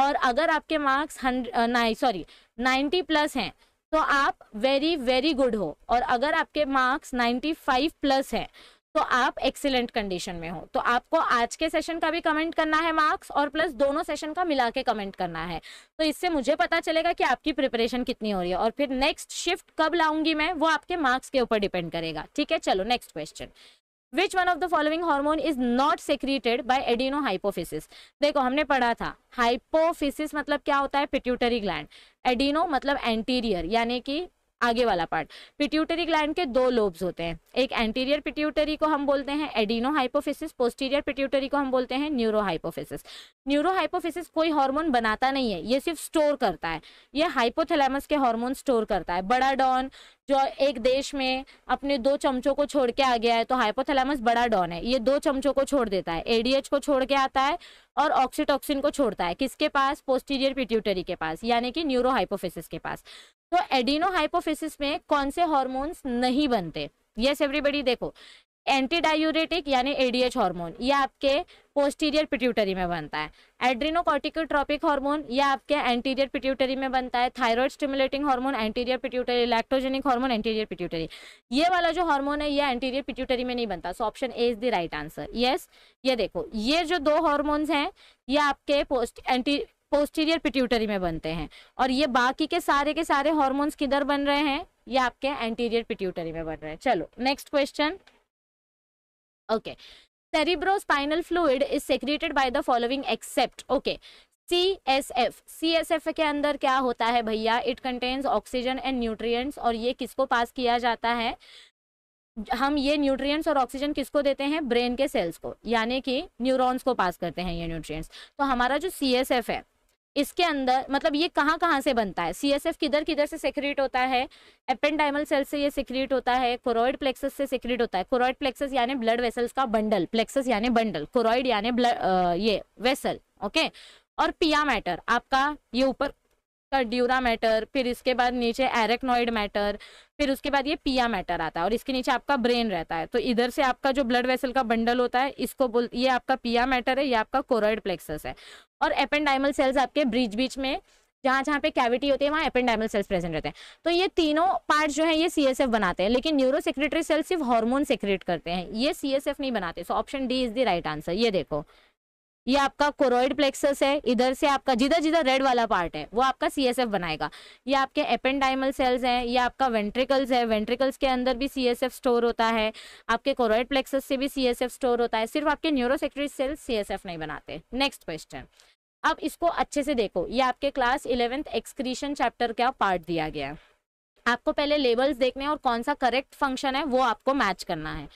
और अगर आपके मार्क्स हंड्रेड सॉरी 90 प्लस हैं तो आप वेरी वेरी गुड हो और अगर आपके मार्क्स 95 प्लस हैं तो आप एक्सीलेंट कंडीशन में हो तो आपको आज के सेशन का भी कमेंट करना है मार्क्स और प्लस दोनों सेशन का मिला के कमेंट करना है तो इससे मुझे पता चलेगा कि आपकी प्रिपरेशन कितनी हो रही है और फिर नेक्स्ट शिफ्ट कब लाऊंगी मैं वो आपके मार्क्स के ऊपर डिपेंड करेगा ठीक है चलो next question which one of the following hormone is not secreted by adeno hypophysis देखो हमने पढ़ा था हाइपोफिसिस मतलब क्या होता है पिट्यूटरी ग्लैंड एडिनो मतलब एंटीरियर यानी कि आगे वाला पार्ट पिट्यूटरी ग्लैंड के दो लोब्स होते हैं एक एंटीरियर पिट्यूटरी को हम बोलते हैं एडिनो हाइपोफिसिस पोस्टीरियर पिट्यूटरी को हम बोलते हैं न्यूरो हाइपोफिसिस न्यूरो हाइपोफिसिस कोई हार्मोन बनाता नहीं है ये सिर्फ स्टोर करता है ये हाइपोथैलेमस के हार्मोन स्टोर करता है बड़ा डॉन जो एक देश में अपने दो चमचों को छोड़ के आ गया है तो हाइपोथैलेमस बड़ा डॉन है ये दो चमचों को छोड़ देता है एडीएच को छोड़ के आता है और ऑक्सीटॉक्सिन को छोड़ता है किसके पास पोस्टीरियर पिट्यूटरी के पास यानी कि न्यूरो हाइपोफिसिस के पास तो एडिनो हाइपोफिसिस में कौन से हॉर्मोन्स नहीं बनते यस एवरीबडी देखो एंटी डायूरेटिक यानी एडीएच हार्मोन ये आपके पोस्टीरियर पिट्यूटरी में बनता है ट्रॉपिक हार्मोन ये आपके एंटीरियर पिट्यूटरी में बनता है thyroid stimulating hormone anterior pituitary lactogenic hormone anterior pituitary ये वाला जो हार्मोन है यह एंटीरियर पिट्यूटरी में नहीं बनता so option A is the right answer yes ये देखो ये जो दो हॉर्मोन्स हैं ये आपके पोस्ट एंटी पोस्टीरियर पिट्यूटरी में बनते हैं और ये बाकी के सारे के सारे हॉर्मोन्स किधर बन रहे हैं ये आपके एंटीरियर पिट्यूटरी में बन रहे हैं चलो next question okay spinal fluid is secreted by the following except okay C S F C S F के अंदर क्या होता है भैया it contains oxygen and nutrients और ये किसको पास किया जाता है हम ये न्यूट्रिएंट्स और ऑक्सीजन किसको देते हैं ब्रेन के सेल्स को यानी कि न्यूरॉन्स को पास करते हैं ये न्यूट्रिएंट्स तो हमारा जो सी एस एफ है इसके अंदर मतलब ये कहाँ कहाँ से बनता है सी एस एफ किधर किधर से सेक्रेट होता है एपेंडाइमल सेल से ये सेक्रेट होता है कोरोइड प्लेक्सस से सेक्रेट होता है कोरोइड प्लेक्सस यानी ब्लड वेसल्स का बंडल प्लेक्सस यानी बंडल कोरोइड यानी ब्लड ये वेसल ओके और पिया मैटर आपका ये ऊपर का ड्यूरा मैटर फिर इसके बाद नीचे एरेक्नोइड मैटर फिर उसके बाद ये पिया मैटर आता है और इसके नीचे आपका ब्रेन रहता है तो इधर से आपका जो ब्लड वेसल का बंडल होता है इसको बोल ये आपका पिया मैटर है ये आपका कोरोइड प्लेक्सस है और एपेंडाइमल सेल्स आपके ब्रिज बीच में जहाँ जहाँ पे कैविटी होती है वहाँ एपेंडाइमल सेल्स प्रेजेंट रहते हैं तो ये तीनों पार्ट जो है ये सीएसएफ बनाते हैं लेकिन न्यूरो सेक्रेटरी सेल्स सिर्फ हार्मोन सेक्रेट करते हैं ये सीएसएफ नहीं बनाते so option D is the right answer ये देखो ये आपका कोरोइड प्लेक्सस है इधर से आपका जिधर जिधर रेड वाला पार्ट है वो आपका सी एस एफ बनाएगा ये आपके एपेंडाइमल सेल्स हैं ये आपका वेंट्रिकल्स है वेंट्रिकल्स के अंदर भी सी एस एफ स्टोर होता है आपके कोरोइड प्लेक्सस से भी सी एस एफ स्टोर होता है सिर्फ आपके neurosecretory cells C S F नहीं बनाते नेक्स्ट क्वेश्चन अब इसको अच्छे से देखो ये आपके क्लास इलेवेंथ एक्सक्रीशन चैप्टर का पार्ट दिया गया है आपको पहले लेबल्स देखने हैं और कौन सा करेक्ट फंक्शन है वो आपको मैच करना है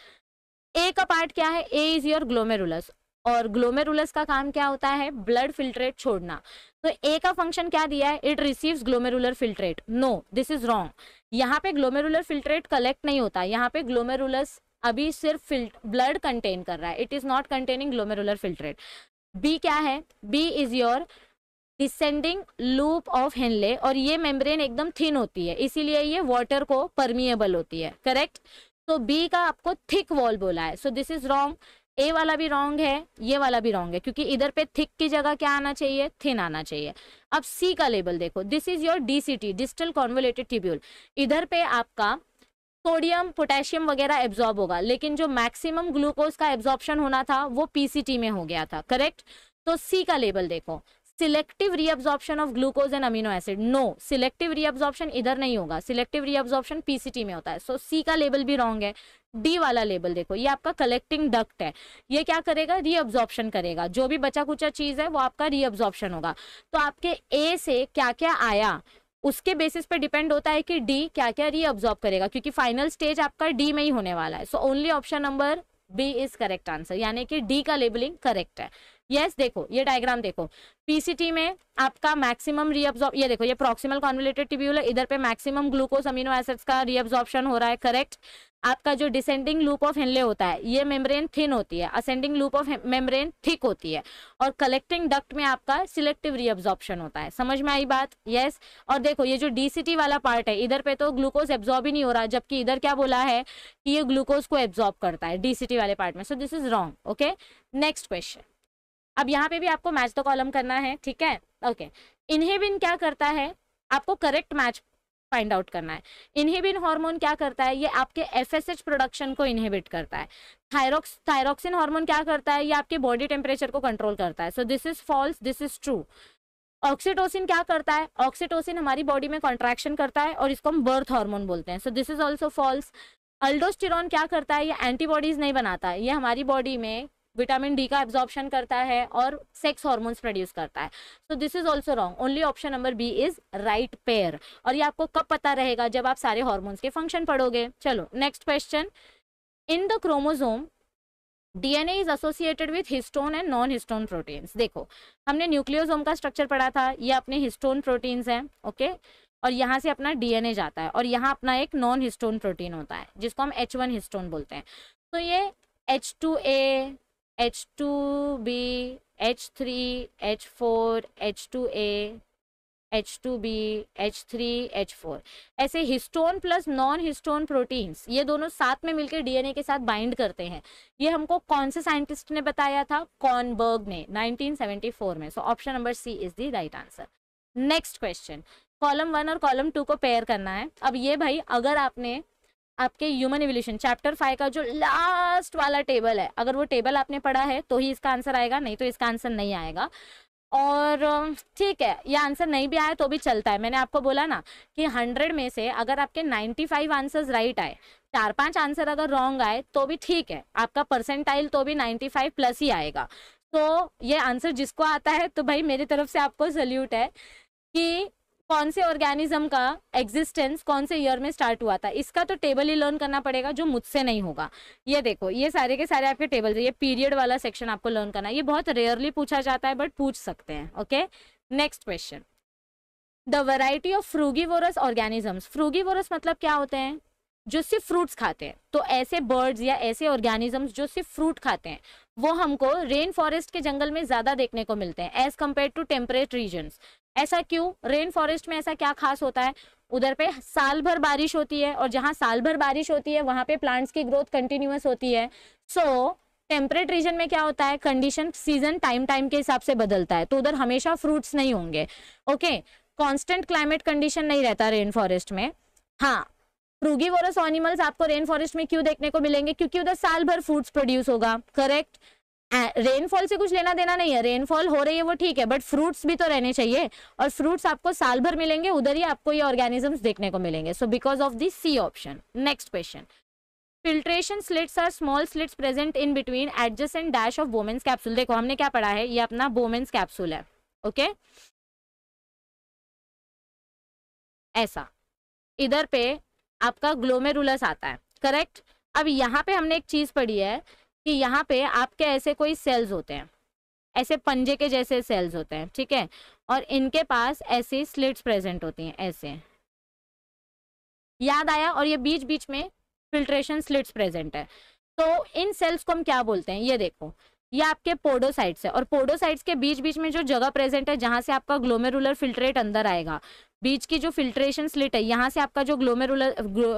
ए का पार्ट क्या है ए इज योर ग्लोमेरुलस और ग्लोमेरुलस का काम क्या होता है ब्लड फिल्ट्रेट छोड़ना तो ए का फंक्शन क्या दिया है it receives glomerular filtrate no this is wrong यहाँ पे ग्लोमेरुलर फिल्ट्रेट कलेक्ट नहीं होता यहाँ पे ग्लोमेरुलस अभी सिर्फ ब्लड कंटेन कर रहा है it is not containing glomerular filtrate B क्या है B is your descending loop of Henle और ये मेम्ब्रेन एकदम थिन होती है इसीलिए ये वाटर को परमिएबल होती है करेक्ट तो बी का आपको थिक वॉल बोला है so this is wrong A वाला भी रॉन्ग है ये वाला भी रॉन्ग है क्योंकि इधर पे थिक की जगह क्या आना चाहिए थिन आना चाहिए अब सी का लेबल देखो this is your DCT distal convoluted tubule इधर पे आपका सोडियम पोटेशियम वगैरह एब्जॉर्ब होगा लेकिन जो मैक्सिमम ग्लूकोज का एब्जॉर्प्शन होना था वो पीसीटी में हो गया था करेक्ट तो सी का लेबल देखो selective reabsorption of glucose and amino acid no selective reabsorption इधर नहीं होगा सिलेक्टिव रीअब्जॉर्प्शन पीसीटी में होता है सो so, सी का लेबल भी रॉन्ग है डी वाला लेबल देखो ये आपका कलेक्टिंग डक्ट है ये क्या करेगा रीअब्जॉर्प्शन करेगा जो भी बचा कुचा चीज है वो आपका रीअब्जॉर्प्शन होगा तो आपके ए से क्या क्या आया उसके बेसिस पे डिपेंड होता है कि डी क्या क्या रीअब्जॉर्ब करेगा क्योंकि फाइनल स्टेज आपका डी में ही होने वाला है so only option number B is correct answer यानी कि डी का लेबलिंग करेक्ट है यस yes, देखो ये डायग्राम देखो पीसीटी में आपका मैक्सिमम रीअब्जॉर्ब ये देखो ये प्रॉक्सिमल कॉन्वलेटेड टिब्यूल है इधर पे मैक्सिमम ग्लूकोज अमीनो एसिड्स का रीअब्जॉर्प्शन हो रहा है करेक्ट आपका जो डिसेंडिंग लूप ऑफ हेनले होता है ये मेम्ब्रेन थिन होती है ascending loop of membrane thick होती है और कलेक्टिंग डक्ट में आपका सिलेक्टिव रीअब्जॉर्प्शन होता है समझ में आई बात यस और देखो ये जो डीसीटी वाला पार्ट है इधर पे तो ग्लूकोज एब्जॉर्ब ही नहीं हो रहा जबकि इधर क्या बोला है कि ये ग्लूकोज को एब्जॉर्ब करता है डीसीटी वाले पार्ट में so this is wrong okay next question अब यहाँ पे भी आपको मैच द कॉलम करना है ठीक है ओके इनहेबिन क्या करता है आपको करेक्ट मैच फाइंड आउट करना है इनहिबिन हार्मोन क्या करता है ये आपके एफएसएच प्रोडक्शन को इनहेबिट करता है थायरोक्स थायरोक्सिन हार्मोन क्या करता है ये आपके बॉडी टेम्परेचर को कंट्रोल करता है so this is false this is true oxytocin क्या करता है ऑक्सीटोसिन हमारी बॉडी में कॉन्ट्रैक्शन करता है और इसको हम बर्थ हार्मोन बोलते हैं so this is also false aldosterone क्या करता है ये एंटीबॉडीज नहीं बनाता है ये हमारी बॉडी में विटामिन डी का एब्जॉर्प्शन करता है और सेक्स हॉर्मोन्स प्रोड्यूस करता है so this is also wrong only option number B is right pair और ये आपको कब पता रहेगा जब आप सारे हॉर्मोन्स के फंक्शन पढ़ोगे चलो next question in the chromosome DNA is associated with histone and non histone proteins देखो हमने न्यूक्लियोजोम का स्ट्रक्चर पढ़ा था ये अपने हिस्टोन प्रोटीन्स हैं ओके और यहाँ से अपना डीएनए जाता है और यहाँ अपना एक नॉन हिस्टोन प्रोटीन होता है जिसको हम एच वन हिस्टोन बोलते हैं तो ये H two A H H H H two two B three four H two B H three H four ऐसे histone plus non histone proteins ये दोनों साथ में मिलकर डीएनए के साथ बाइंड करते हैं ये हमको कौन से साइंटिस्ट ने बताया था कॉनबर्ग ने 1974 में so option number C is the right answer next question column one और कॉलम टू को पेयर करना है अब ये भाई अगर आपने आपके ह्यूमन इवोल्यूशन चैप्टर फाइव का जो लास्ट वाला टेबल है अगर वो टेबल आपने पढ़ा है तो ही इसका आंसर आएगा नहीं तो इसका आंसर नहीं आएगा और ठीक है ये आंसर नहीं भी आया तो भी चलता है मैंने आपको बोला ना कि हंड्रेड में से अगर आपके नाइन्टी फाइव आंसर्स राइट आए चार पांच आंसर अगर रॉन्ग आए तो भी ठीक है आपका परसेंटाइल तो भी नाइन्टी फाइव प्लस ही आएगा तो ये आंसर जिसको आता है तो भाई मेरी तरफ से आपको सल्यूट है कि कौन से ऑर्गेनिज्म का एग्जिस्टेंस कौन से ईयर में स्टार्ट हुआ था इसका तो टेबल ही लर्न करना पड़ेगा जो मुझसे नहीं होगा ये देखो ये सारे के सारे आपके टेबल ये पीरियड वाला सेक्शन आपको लर्न करना है ये बहुत रेयरली पूछा जाता है बट पूछ सकते हैं okay next question the variety of frugivorous organisms frugivorous मतलब क्या होते हैं जो सिर्फ फ्रूट्स खाते हैं तो ऐसे बर्ड्स या ऐसे ऑर्गेनिजम्स जो सिर्फ फ्रूट खाते हैं वो हमको रेन फॉरेस्ट के जंगल में ज़्यादा देखने को मिलते हैं as compared to temperate region ऐसा क्यों रेन फॉरेस्ट में ऐसा क्या खास होता है उधर पे साल भर बारिश होती है और जहाँ साल भर बारिश होती है वहाँ पे प्लांट्स की ग्रोथ कंटिन्यूस होती है सो so, टेम्परेट रीजन में क्या होता है कंडीशन सीजन टाइम टाइम के हिसाब से बदलता है तो उधर हमेशा फ्रूट्स नहीं होंगे ओके कॉन्स्टेंट क्लाइमेट कंडीशन नहीं रहता रेन फॉरेस्ट में हाँ फ्रूगीवोरस एनिमल्स आपको रेन फॉरेस्ट में क्यों देखने को मिलेंगे क्योंकि उधर साल भर फूड्स प्रोड्यूस होगा करेक्ट रेनफॉल से कुछ लेना देना नहीं है रेनफॉल हो रही है वो ठीक है बट फ्रूट्स भी तो रहने चाहिए और फ्रूट्स आपको साल भर मिलेंगे उधर ही आपको ये ऑर्गेनिजम्स देखने को मिलेंगे so because of this C option next question filtration slits are small slits present in between adjacent dash of Bowman's capsule देखो हमने क्या पढ़ा है ये अपना वोमेन्स कैप्सूल है ओके okay? ऐसा इधर पे आपका ग्लोमेरुलस आता है करेक्ट अब यहाँ पे हमने एक चीज़ पढ़ी है कि यहाँ पे आपके ऐसे कोई सेल्स होते हैं ऐसे पंजे के जैसे सेल्स होते हैं ठीक है और इनके पास ऐसी स्लिट्स प्रेजेंट होती हैं ऐसे याद आया और ये बीच बीच में फिल्ट्रेशन स्लिट्स प्रेजेंट है तो इन सेल्स को हम क्या बोलते हैं ये देखो ये आपके पोडोसाइट्स है और पोडोसाइट्स के बीच बीच में जो जगह प्रेजेंट है जहाँ से आपका ग्लोमेरुलर फिल्ट्रेट अंदर आएगा बीच की जो फिल्ट्रेशन स्लिट है यहाँ से आपका जो ग्लोमेरुलर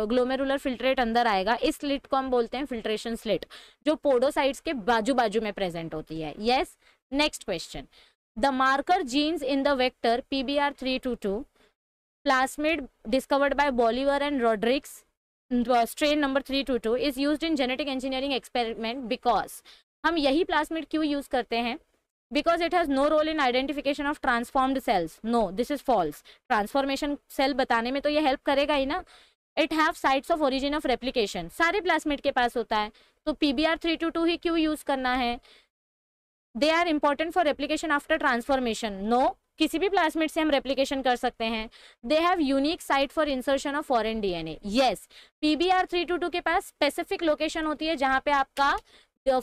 ग्लोमेरुलर फिल्ट्रेट अंदर आएगा इस स्लिट को हम बोलते हैं फिल्ट्रेशन स्लिट जो पोडोसाइट्स के बाजू बाजू में प्रेजेंट होती है yes next question the marker genes in the vector P B R three two two discovered by Bolivar and Rodriguez strain number three two two is use in genetic engineering experiment because हम यही plasmid क्यों use करते हैं because it has no role in identification of transformed cells no this is false transformation cell बताने में तो ये help करेगा ही ना it have sites of origin of replication सारे प्लास्मिड के पास होता है तो P B R three two two ही क्यों यूज करना है they are important for replication after transformation no किसी भी प्लास्मिड से हम रेप्लीकेशन कर सकते हैं they have unique site for insertion of foreign DNA yes PBR three two two के पास स्पेसिफिक लोकेशन होती है जहां पे आपका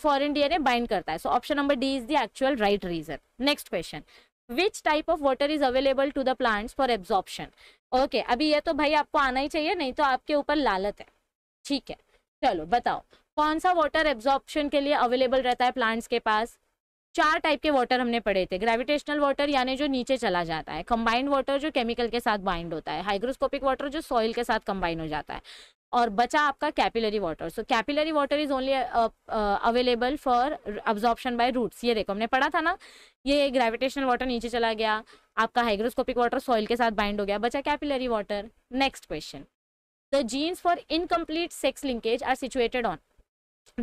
फॉर इंडिया ने बाइंड करता है so option number D is the actual right reason next question which type of water is available to the plants for absorption okay अभी ये तो भाई आपको आना ही चाहिए नहीं तो आपके ऊपर लालत है ठीक है चलो बताओ कौन सा वाटर एब्जॉर्प्शन के लिए अवेलेबल रहता है प्लांट्स के पास चार टाइप के वाटर हमने पढ़े थे ग्रेविटेशनल वाटर यानी जो नीचे चला जाता है कंबाइंड वाटर जो केमिकल के साथ बाइंड होता है हाइग्रोस्कोपिक वाटर जो सॉइल के साथ कंबाइन हो जाता है और बचा आपका capillary water so capillary water is only available for absorption by roots ये देखो हमने पढ़ा था ना ये ग्रेविटेशनल वाटर नीचे चला गया आपका हाइग्रोस्कोपिक वाटर सॉइल के साथ बाइंड हो गया बचा capillary water next question the genes for incomplete sex linkage are situated on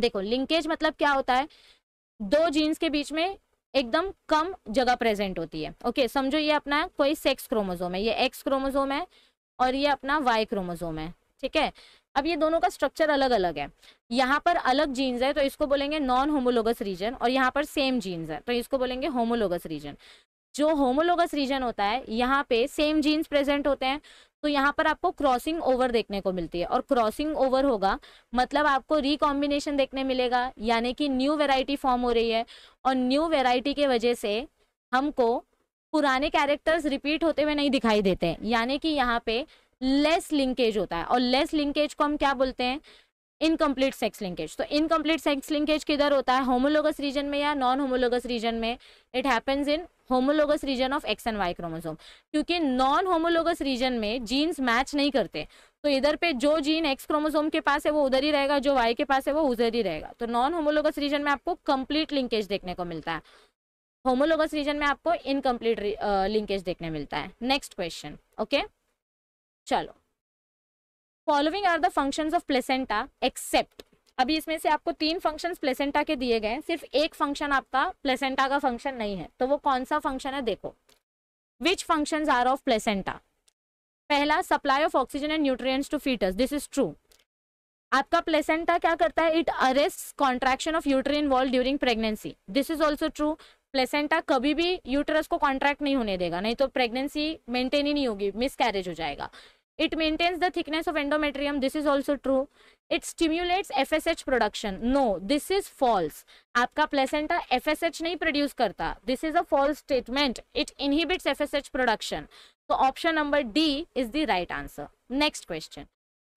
देखो लिंकेज मतलब क्या होता है दो जीन्स के बीच में एकदम कम जगह प्रेजेंट होती है ओके okay, समझो ये अपना कोई सेक्स क्रोमोजोम है ये एक्स क्रोमोजोम है और ये अपना वाई क्रोमोजोम है ठीक है अब ये दोनों का स्ट्रक्चर अलग अलग है यहाँ पर अलग जीन्स है तो इसको बोलेंगे नॉन होमोलोगस रीजन और यहाँ पर सेम जीन्स है तो इसको बोलेंगे होमोलोगस रीजन जो होमोलोगस रीजन होता है यहाँ पे सेम जीन्स प्रेजेंट होते हैं तो यहाँ पर आपको क्रॉसिंग ओवर देखने को मिलती है और क्रॉसिंग ओवर होगा मतलब आपको रिकॉम्बिनेशन देखने मिलेगा यानी कि न्यू वेराइटी फॉर्म हो रही है और न्यू वेराइटी के वजह से हमको पुराने कैरेक्टर्स रिपीट होते हुए नहीं दिखाई देते यानी कि यहाँ पे लेस लिंकेज होता है और लेस लिंकेज को हम क्या बोलते हैं इनकम्प्लीट सेक्स लिंकेज तो इनकम्प्लीट सेक्स लिंकेज किधर होता है होमोलोगस रीजन में या नॉन होमोलोगस रीजन में it happens in homologous region of X and Y chromosome क्योंकि नॉन होमोलोगस रीजन में जीन्स मैच नहीं करते तो इधर पे जो जीन एक्स क्रोमोसोम के पास है वो उधर ही रहेगा जो वाई के पास है वो उधर ही रहेगा तो नॉन होमोलोगस रीजन में आपको कंप्लीट लिंकेज देखने को मिलता है होमोलोगस रीजन में आपको इनकम्प्लीट लिंकेज uh, देखने मिलता है नेक्स्ट क्वेश्चन ओके चलो following are the functions of placenta except अभी इसमें से आपको तीन फंक्शंस प्लेसेंटा के दिए गए सिर्फ एक फंक्शन आपका प्लेसेंटा का फंक्शन नहीं है तो वो कौन सा फंक्शन है देखो which function are of placenta पहला supply of oxygen and nutrient to foetus this is true आपका प्लेसेंटा क्या करता है it arrest contraction of uterine wall during pregnancy this is also true placenta कभी भी यूटरस को कॉन्ट्रैक्ट नहीं होने देगा नहीं तो प्रेगनेंसी मेंटेन ही नहीं होगी मिस हो जाएगा it maintains the thickness of endometrium this is also true it stimulates F production no this is false आपका प्लेसेंटा एफ नहीं प्रोड्यूस करता this is a false statement it inhibits F S H production तो option number D is the right answer next question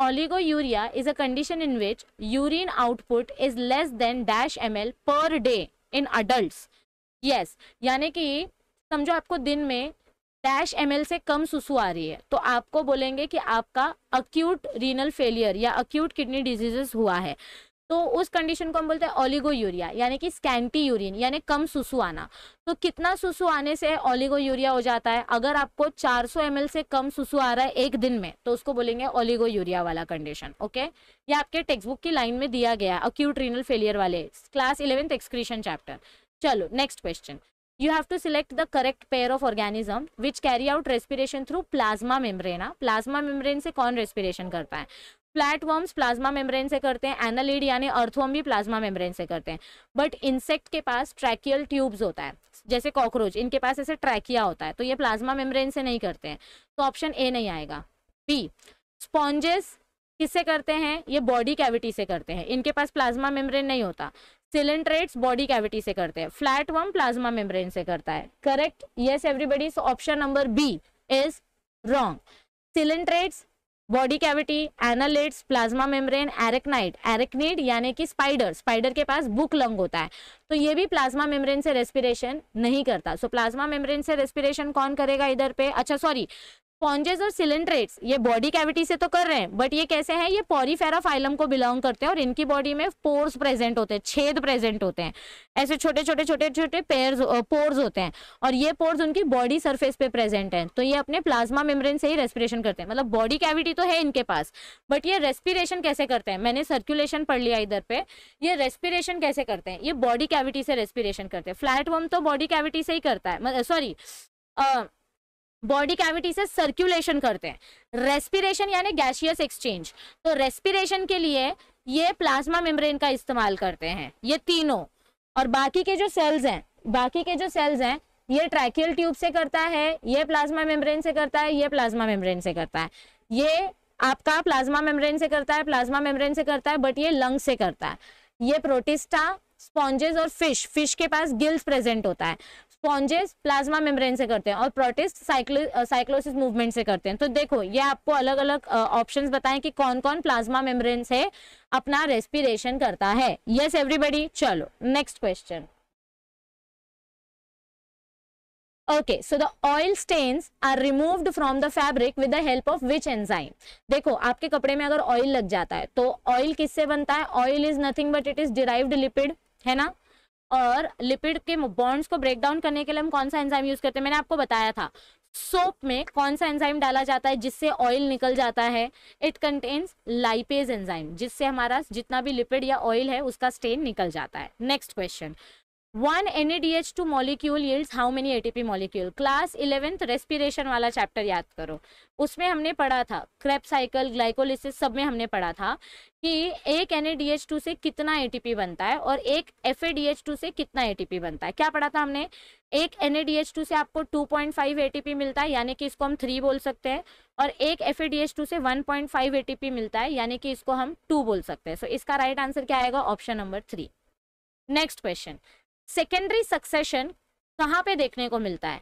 oliguria is a condition in which urine output is less than dash M L per day in adult yes यानी कि समझो आपको दिन में dash M से कम सुसु आ रही है तो आपको बोलेंगे कि आपका अक्यूट रीनल फेलियर या अक्यूट किडनी डिजीजेस हुआ है तो उस कंडीशन को हम बोलते हैं ओलिगो यूरिया यानी कि स्कैंटी यूरिन यानी कम सुसु आना तो कितना सुसु आने से ओलिगो यूरिया हो जाता है अगर आपको 400 सौ से कम सुसु आ रहा है एक दिन में तो उसको बोलेंगे ओलिगो यूरिया वाला कंडीशन ओके ये आपके टेक्स्ट बुक की लाइन में दिया गया अक्यूट रीनल फेलियर वाले क्लास इलेवेंथ एक्सक्रीशन चैप्टर चलो next question have to select the correct pair of organism which carry out respiration through plasma membrane membrane plasma हाँ, membrane से कौन रेस्पिरेशन करता है फ्लैटवर्म्स प्लाज्मा मेम्ब्रेन से करते हैं एनालिड यानी अर्थवर्म भी प्लाज्मा मेम्ब्रेन से करते हैं बट इंसेक्ट के पास ट्रैकियल ट्यूब्स होता है जैसे कॉकरोच इनके पास ऐसे ट्रैकिया होता है तो ये प्लाज्मा मेम्ब्रेन से नहीं करते हैं तो ऑप्शन ए नहीं आएगा बी स्पॉन्जेस किससे करते हैं ये बॉडी कैविटी से करते हैं इनके पास प्लाज्मा मेम्ब्रेन नहीं होता सिलेंट्रेट्स बॉडी कैविटी से करते हैं फ्लैट वर्म प्लाज्मा मेम्ब्रेन से करता है correct yes everybody option number B is wrong coelenterates body cavity annelids plasma membrane arachnid arachnid यानी कि स्पाइडर स्पाइडर के पास बुक लंग होता है तो ये भी प्लाज्मा मेम्ब्रेन से रेस्पिरेशन नहीं करता सो प्लाज्मा मेम्ब्रेन से रेस्पिरेशन कौन करेगा इधर पे अच्छा सॉरी स्पॉन्जेस और सिलेंड्रेट्स ये बॉडी कैविटी से तो कर रहे हैं बट ये कैसे हैं ये पॉरीफेरा फाइलम को बिलोंग करते हैं और इनकी बॉडी में पोर्स प्रेजेंट होते हैं छेद प्रेजेंट होते हैं ऐसे छोटे छोटे छोटे छोटे पेयर्स पोर्स होते हैं और ये पोर्स उनकी बॉडी सरफेस पे प्रेजेंट हैं तो ये अपने प्लाज्मा मेम्ब्रेन से ही रेस्पिरेशन करते हैं मतलब बॉडी कैविटी तो है इनके पास बट ये रेस्पिरेशन कैसे करते हैं मैंने सर्कुलेशन पढ़ लिया इधर पे ये रेस्पिरेशन कैसे करते हैं ये बॉडी कैविटी से रेस्पिरेशन करते हैं फ्लैट वर्म तो बॉडी कैविटी से ही करता है सॉरी बॉडी कैविटी से सर्कुलेशन करते हैं रेस्पिरेशन यानी गैशियस एक्सचेंज तो रेस्पिरेशन के लिए ये प्लाज्मा मेम्ब्रेन का इस्तेमाल करते हैं ये तीनों और बाकी के जो सेल्स हैं बाकी के जो सेल्स हैं ये ट्रैकियल ट्यूब से करता है ये प्लाज्मा मेम्ब्रेन से करता है ये प्लाज्मा मेम्ब्रेन से करता है ये आपका प्लाज्मा मेम्ब्रेन से करता है प्लाज्मा मेम्ब्रेन से करता है बट ये लंग से करता है ये प्रोटिस्टा स्पॉन्जेस और फिश फिश के पास गिल्स प्रेजेंट होता है स्पॉन्जेस प्लाज्मा मेम्ब्रेन से करते हैं और प्रोटिस्ट साइक्लो साइक्लोसिस मूवमेंट से करते हैं तो देखो ये आपको अलग अलग ऑप्शंस बताएं कि कौन कौन प्लाज्मा मेम्ब्रेन से अपना रेस्पिरेशन करता है यस एवरीबॉडी चलो next question okay so the oil stains are removed from the fabric with the help of which enzyme देखो आपके कपड़े में अगर ऑयल लग जाता है तो ऑयल किससे बनता है oil is nothing but it is derived lipid है ना और लिपिड के बॉन्ड्स को ब्रेक डाउन करने के लिए हम कौन सा एंजाइम यूज करते हैं मैंने आपको बताया था सोप में कौन सा एंजाइम डाला जाता है जिससे ऑयल निकल जाता है इट कंटेन्स लाइपेज एंजाइम जिससे हमारा जितना भी लिपिड या ऑयल है उसका स्टेन निकल जाता है next question one H two molecule yields how many TP molecule class eleventh respiration वाला चैप्टर याद करो उसमें हमने पढ़ा था क्रेप साइकिल ग्लाइकोलिसिस सब में हमने पढ़ा था कि एक N A D H two से कितना ए टी पी बनता है और एक F A D H two से कितना ए टी पी बनता है क्या पढ़ा था हमने एक N A D H two से आपको two point five A T P मिलता है यानी कि इसको हम थ्री बोल सकते हैं और एक F A D H two से one point five A T P मिलता है यानी कि इसको हम टू बोल सकते हैं सो so, इसका राइट right आंसर क्या आएगा option number three next question secondary succession कहाँ पे देखने को मिलता है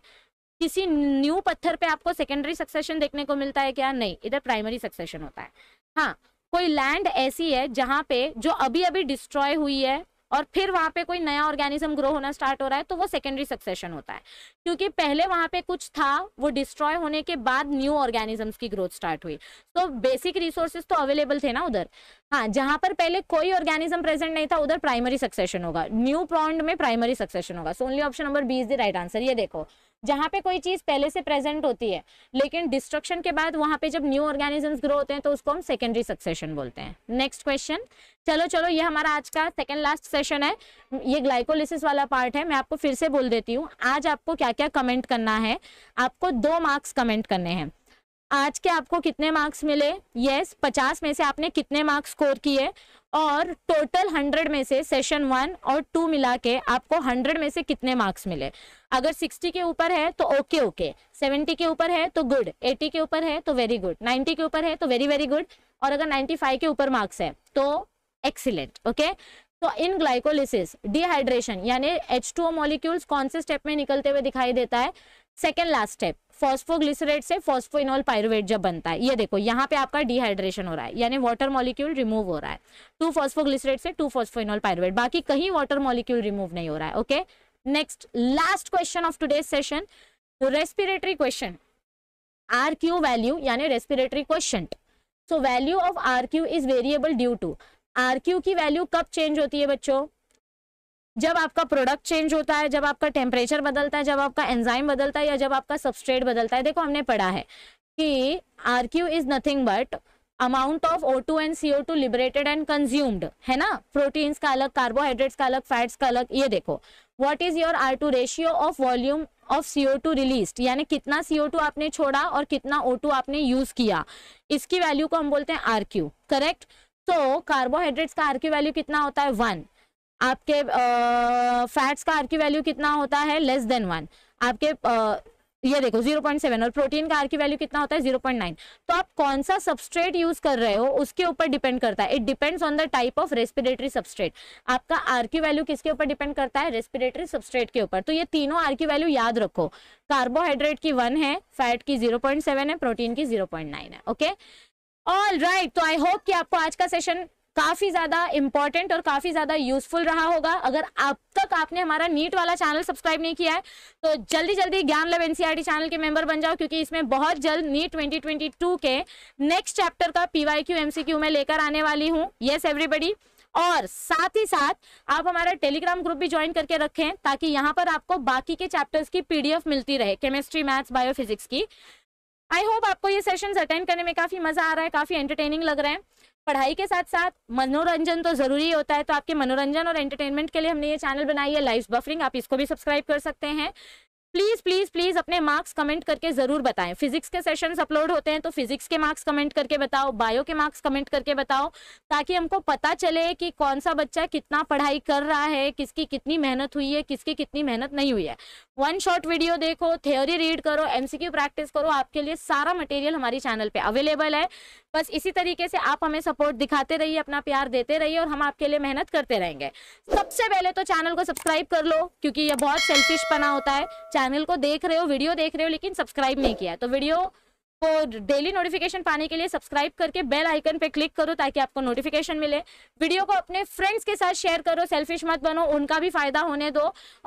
किसी न्यू पत्थर पे आपको सेकेंडरी सक्सेशन देखने को मिलता है क्या नहीं इधर प्राइमरी सक्सेशन होता है हाँ कोई लैंड ऐसी है जहाँ पे जो अभी अभी डिस्ट्रॉय हुई है और फिर वहाँ पे कोई नया ऑर्गेनिज्म ग्रो होना स्टार्ट हो रहा है तो वो सेकेंडरी सक्सेशन होता है क्योंकि पहले वहाँ पे कुछ था वो डिस्ट्रॉय होने के बाद न्यू ऑर्गेनिजम्स की ग्रोथ स्टार्ट हुई तो बेसिक रिसोर्सेज तो अवेलेबल थे ना उधर हाँ जहाँ पर पहले कोई ऑर्गेनिज्म प्रेजेंट नहीं था उधर प्राइमरी सक्सेशन होगा न्यू प्रॉन्ड में प्राइमरी सक्सेशन होगा so only option number B is the right answer ये देखो जहाँ पे कोई चीज पहले से प्रेजेंट होती है लेकिन डिस्ट्रक्शन के बाद वहां पे जब न्यू ऑर्गेनिजम्स ग्रो होते हैं तो उसको हम सेकेंडरी सक्सेशन बोलते हैं नेक्स्ट क्वेश्चन चलो चलो ये हमारा आज का सेकेंड लास्ट सेशन है ये ग्लाइकोलिसिस वाला पार्ट है मैं आपको फिर से बोल देती हूँ आज आपको क्या क्या कमेंट करना है आपको दो मार्क्स कमेंट करने हैं आज के आपको कितने मार्क्स मिले यस yes, 50 में से आपने कितने मार्क्स स्कोर किए और टोटल हंड्रेड में से सेशन वन और टू मिला के आपको हंड्रेड में से कितने मार्क्स मिले अगर सिक्सटी के ऊपर है तो ओके ओके सेवेंटी के ऊपर है तो गुड एटी के ऊपर है तो वेरी गुड नाइन्टी के ऊपर है तो वेरी वेरी गुड और अगर नाइन्टी फाइव के ऊपर मार्क्स है तो एक्सीलेंट ओके तो इन ग्लाइकोलिसिस डिहाइड्रेशन यानी एच टू मॉलिक्यूल्स कौन से स्टेप में निकलते हुए दिखाई देता है सेकेंड लास्ट स्टेप फॉस्फोग्लिसरेट से फॉस्फोइनॉल पायरुवेट जब बनता है ये देखो यहाँ पे आपका डिहाइड्रेशन हो रहा है यानी वाटर मॉलिक्यूल रिमूव हो रहा है टू फॉस्फोग्लिसरेट से टू फॉस्फोइनॉल पायरुवेट बाकी कहीं वाटर मॉलिक्यूल रिमूव नहीं हो रहा है okay next last question of today session respiratory question R Q value यानी respiratory question so value of R Q is variable due to R Q की value कब change होती है बच्चों जब आपका प्रोडक्ट चेंज होता है जब आपका टेम्परेचर बदलता है जब आपका एंजाइम बदलता है या जब आपका सबस्ट्रेट बदलता है देखो हमने पढ़ा है कि R Q is nothing but amount of O two and CO two liberated and consumed है ना प्रोटीन्स का अलग कार्बोहाइड्रेट्स का अलग फैट्स का अलग ये देखो what is your R two ratio of volume of CO two release यानी कितना सीओ टू आपने छोड़ा और कितना ओ टू आपने यूज किया इसकी वैल्यू को हम बोलते हैं आर क्यू करेक्ट तो कार्बोहाइड्रेट्स का आर क्यू वैल्यू कितना होता है वन आपके फैट्स का आर की वैल्यू कितना होता है लेस देन वन आपके आ, ये देखो 0.7 और प्रोटीन का आर की वैल्यू कितना होता है 0.9 तो आप कौन सा सबस्ट्रेट यूज कर रहे हो उसके ऊपर डिपेंड करता है it depends on the type of respiratory substrate आपका आर की वैल्यू किसके ऊपर डिपेंड करता है रेस्पिरेटरी सबस्ट्रेट के ऊपर तो ये तीनों आर की वैल्यू याद रखो कार्बोहाइड्रेट की वन है फैट की जीरो है प्रोटीन की जीरो है ओके ऑल राइट तो आई होप कि आपको आज का सेशन काफी ज्यादा इंपॉर्टेंट और काफी ज्यादा यूजफुल रहा होगा अगर अब तक आपने हमारा नीट वाला चैनल सब्सक्राइब नहीं किया है तो जल्दी जल्दी ज्ञान लव एनसीआरटी चैनल के मेंबर बन जाओ क्योंकि इसमें बहुत जल्द नीट 2022 के नेक्स्ट चैप्टर का पीवाईक्यू एमसीक्यू में लेकर आने वाली हूँ येस एवरीबडी और साथ ही साथ आप हमारा टेलीग्राम ग्रुप भी ज्वाइन करके रखें ताकि यहाँ पर आपको बाकी के चैप्टर्स की पीडीएफ मिलती रहे केमिस्ट्री मैथ्स बायोफिजिक्स की आई होप आपको ये सेशंस अटेंड करने में काफी मजा आ रहा है काफी एंटरटेनिंग लग रहे हैं पढ़ाई के साथ साथ मनोरंजन तो जरूरी होता है तो आपके मनोरंजन और एंटरटेनमेंट के लिए हमने ये चैनल बनाई है लाइफ बफरिंग आप इसको भी सब्सक्राइब कर सकते हैं प्लीज प्लीज प्लीज अपने मार्क्स कमेंट करके जरूर बताएं फिजिक्स के सेशंस अपलोड होते हैं तो फिजिक्स के मार्क्स कमेंट करके बताओ बायो के मार्क्स कमेंट करके बताओ ताकि हमको पता चले कि कौन सा बच्चा कितना पढ़ाई कर रहा है किसकी कितनी मेहनत हुई है किसकी कितनी मेहनत नहीं हुई है वन शॉट वीडियो देखो थ्योरी रीड करो एमसीक्यू प्रैक्टिस करो आपके लिए सारा मटेरियल हमारी चैनल पे अवेलेबल है बस इसी तरीके से आप हमें सपोर्ट दिखाते रहिए अपना प्यार देते रहिए और हम आपके लिए मेहनत करते रहेंगे सबसे पहले तो चैनल को सब्सक्राइब कर लो क्योंकि ये बहुत सेल्फिश पना होता है चैनल को देख रहे हो वीडियो देख रहे हो लेकिन सब्सक्राइब नहीं किया तो वीडियो डेली नोटिफिकेशन पाने के लिए सब्सक्राइब करके बेल आइकन पे क्लिक करो ताकि आपको नोटिफिकेशन मिले वीडियो को अपने फ्रेंड्स के साथ शेयर करो सेल्फिश मत बनो उनका भी फायदा होने दो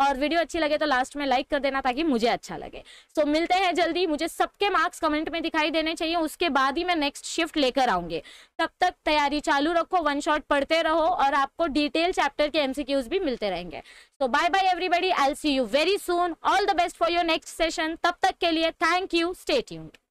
और वीडियो अच्छी लगे तो लास्ट में लाइक कर देना ताकि मुझे अच्छा लगे सो so, मिलते हैं जल्दी मुझे सबके मार्क्स कमेंट में दिखाई देने चाहिए उसके बाद ही मैं नेक्स्ट शिफ्ट लेकर आऊंगी तब तक तैयारी चालू रखो वन शॉट पढ़ते रहो और आपको डिटेल चैप्टर के एमसीक्यूज भी मिलते रहेंगे so bye bye everybody I see you very soon all the best for your next session तब तक के लिए थैंक यू स्टेट ट्यून्ड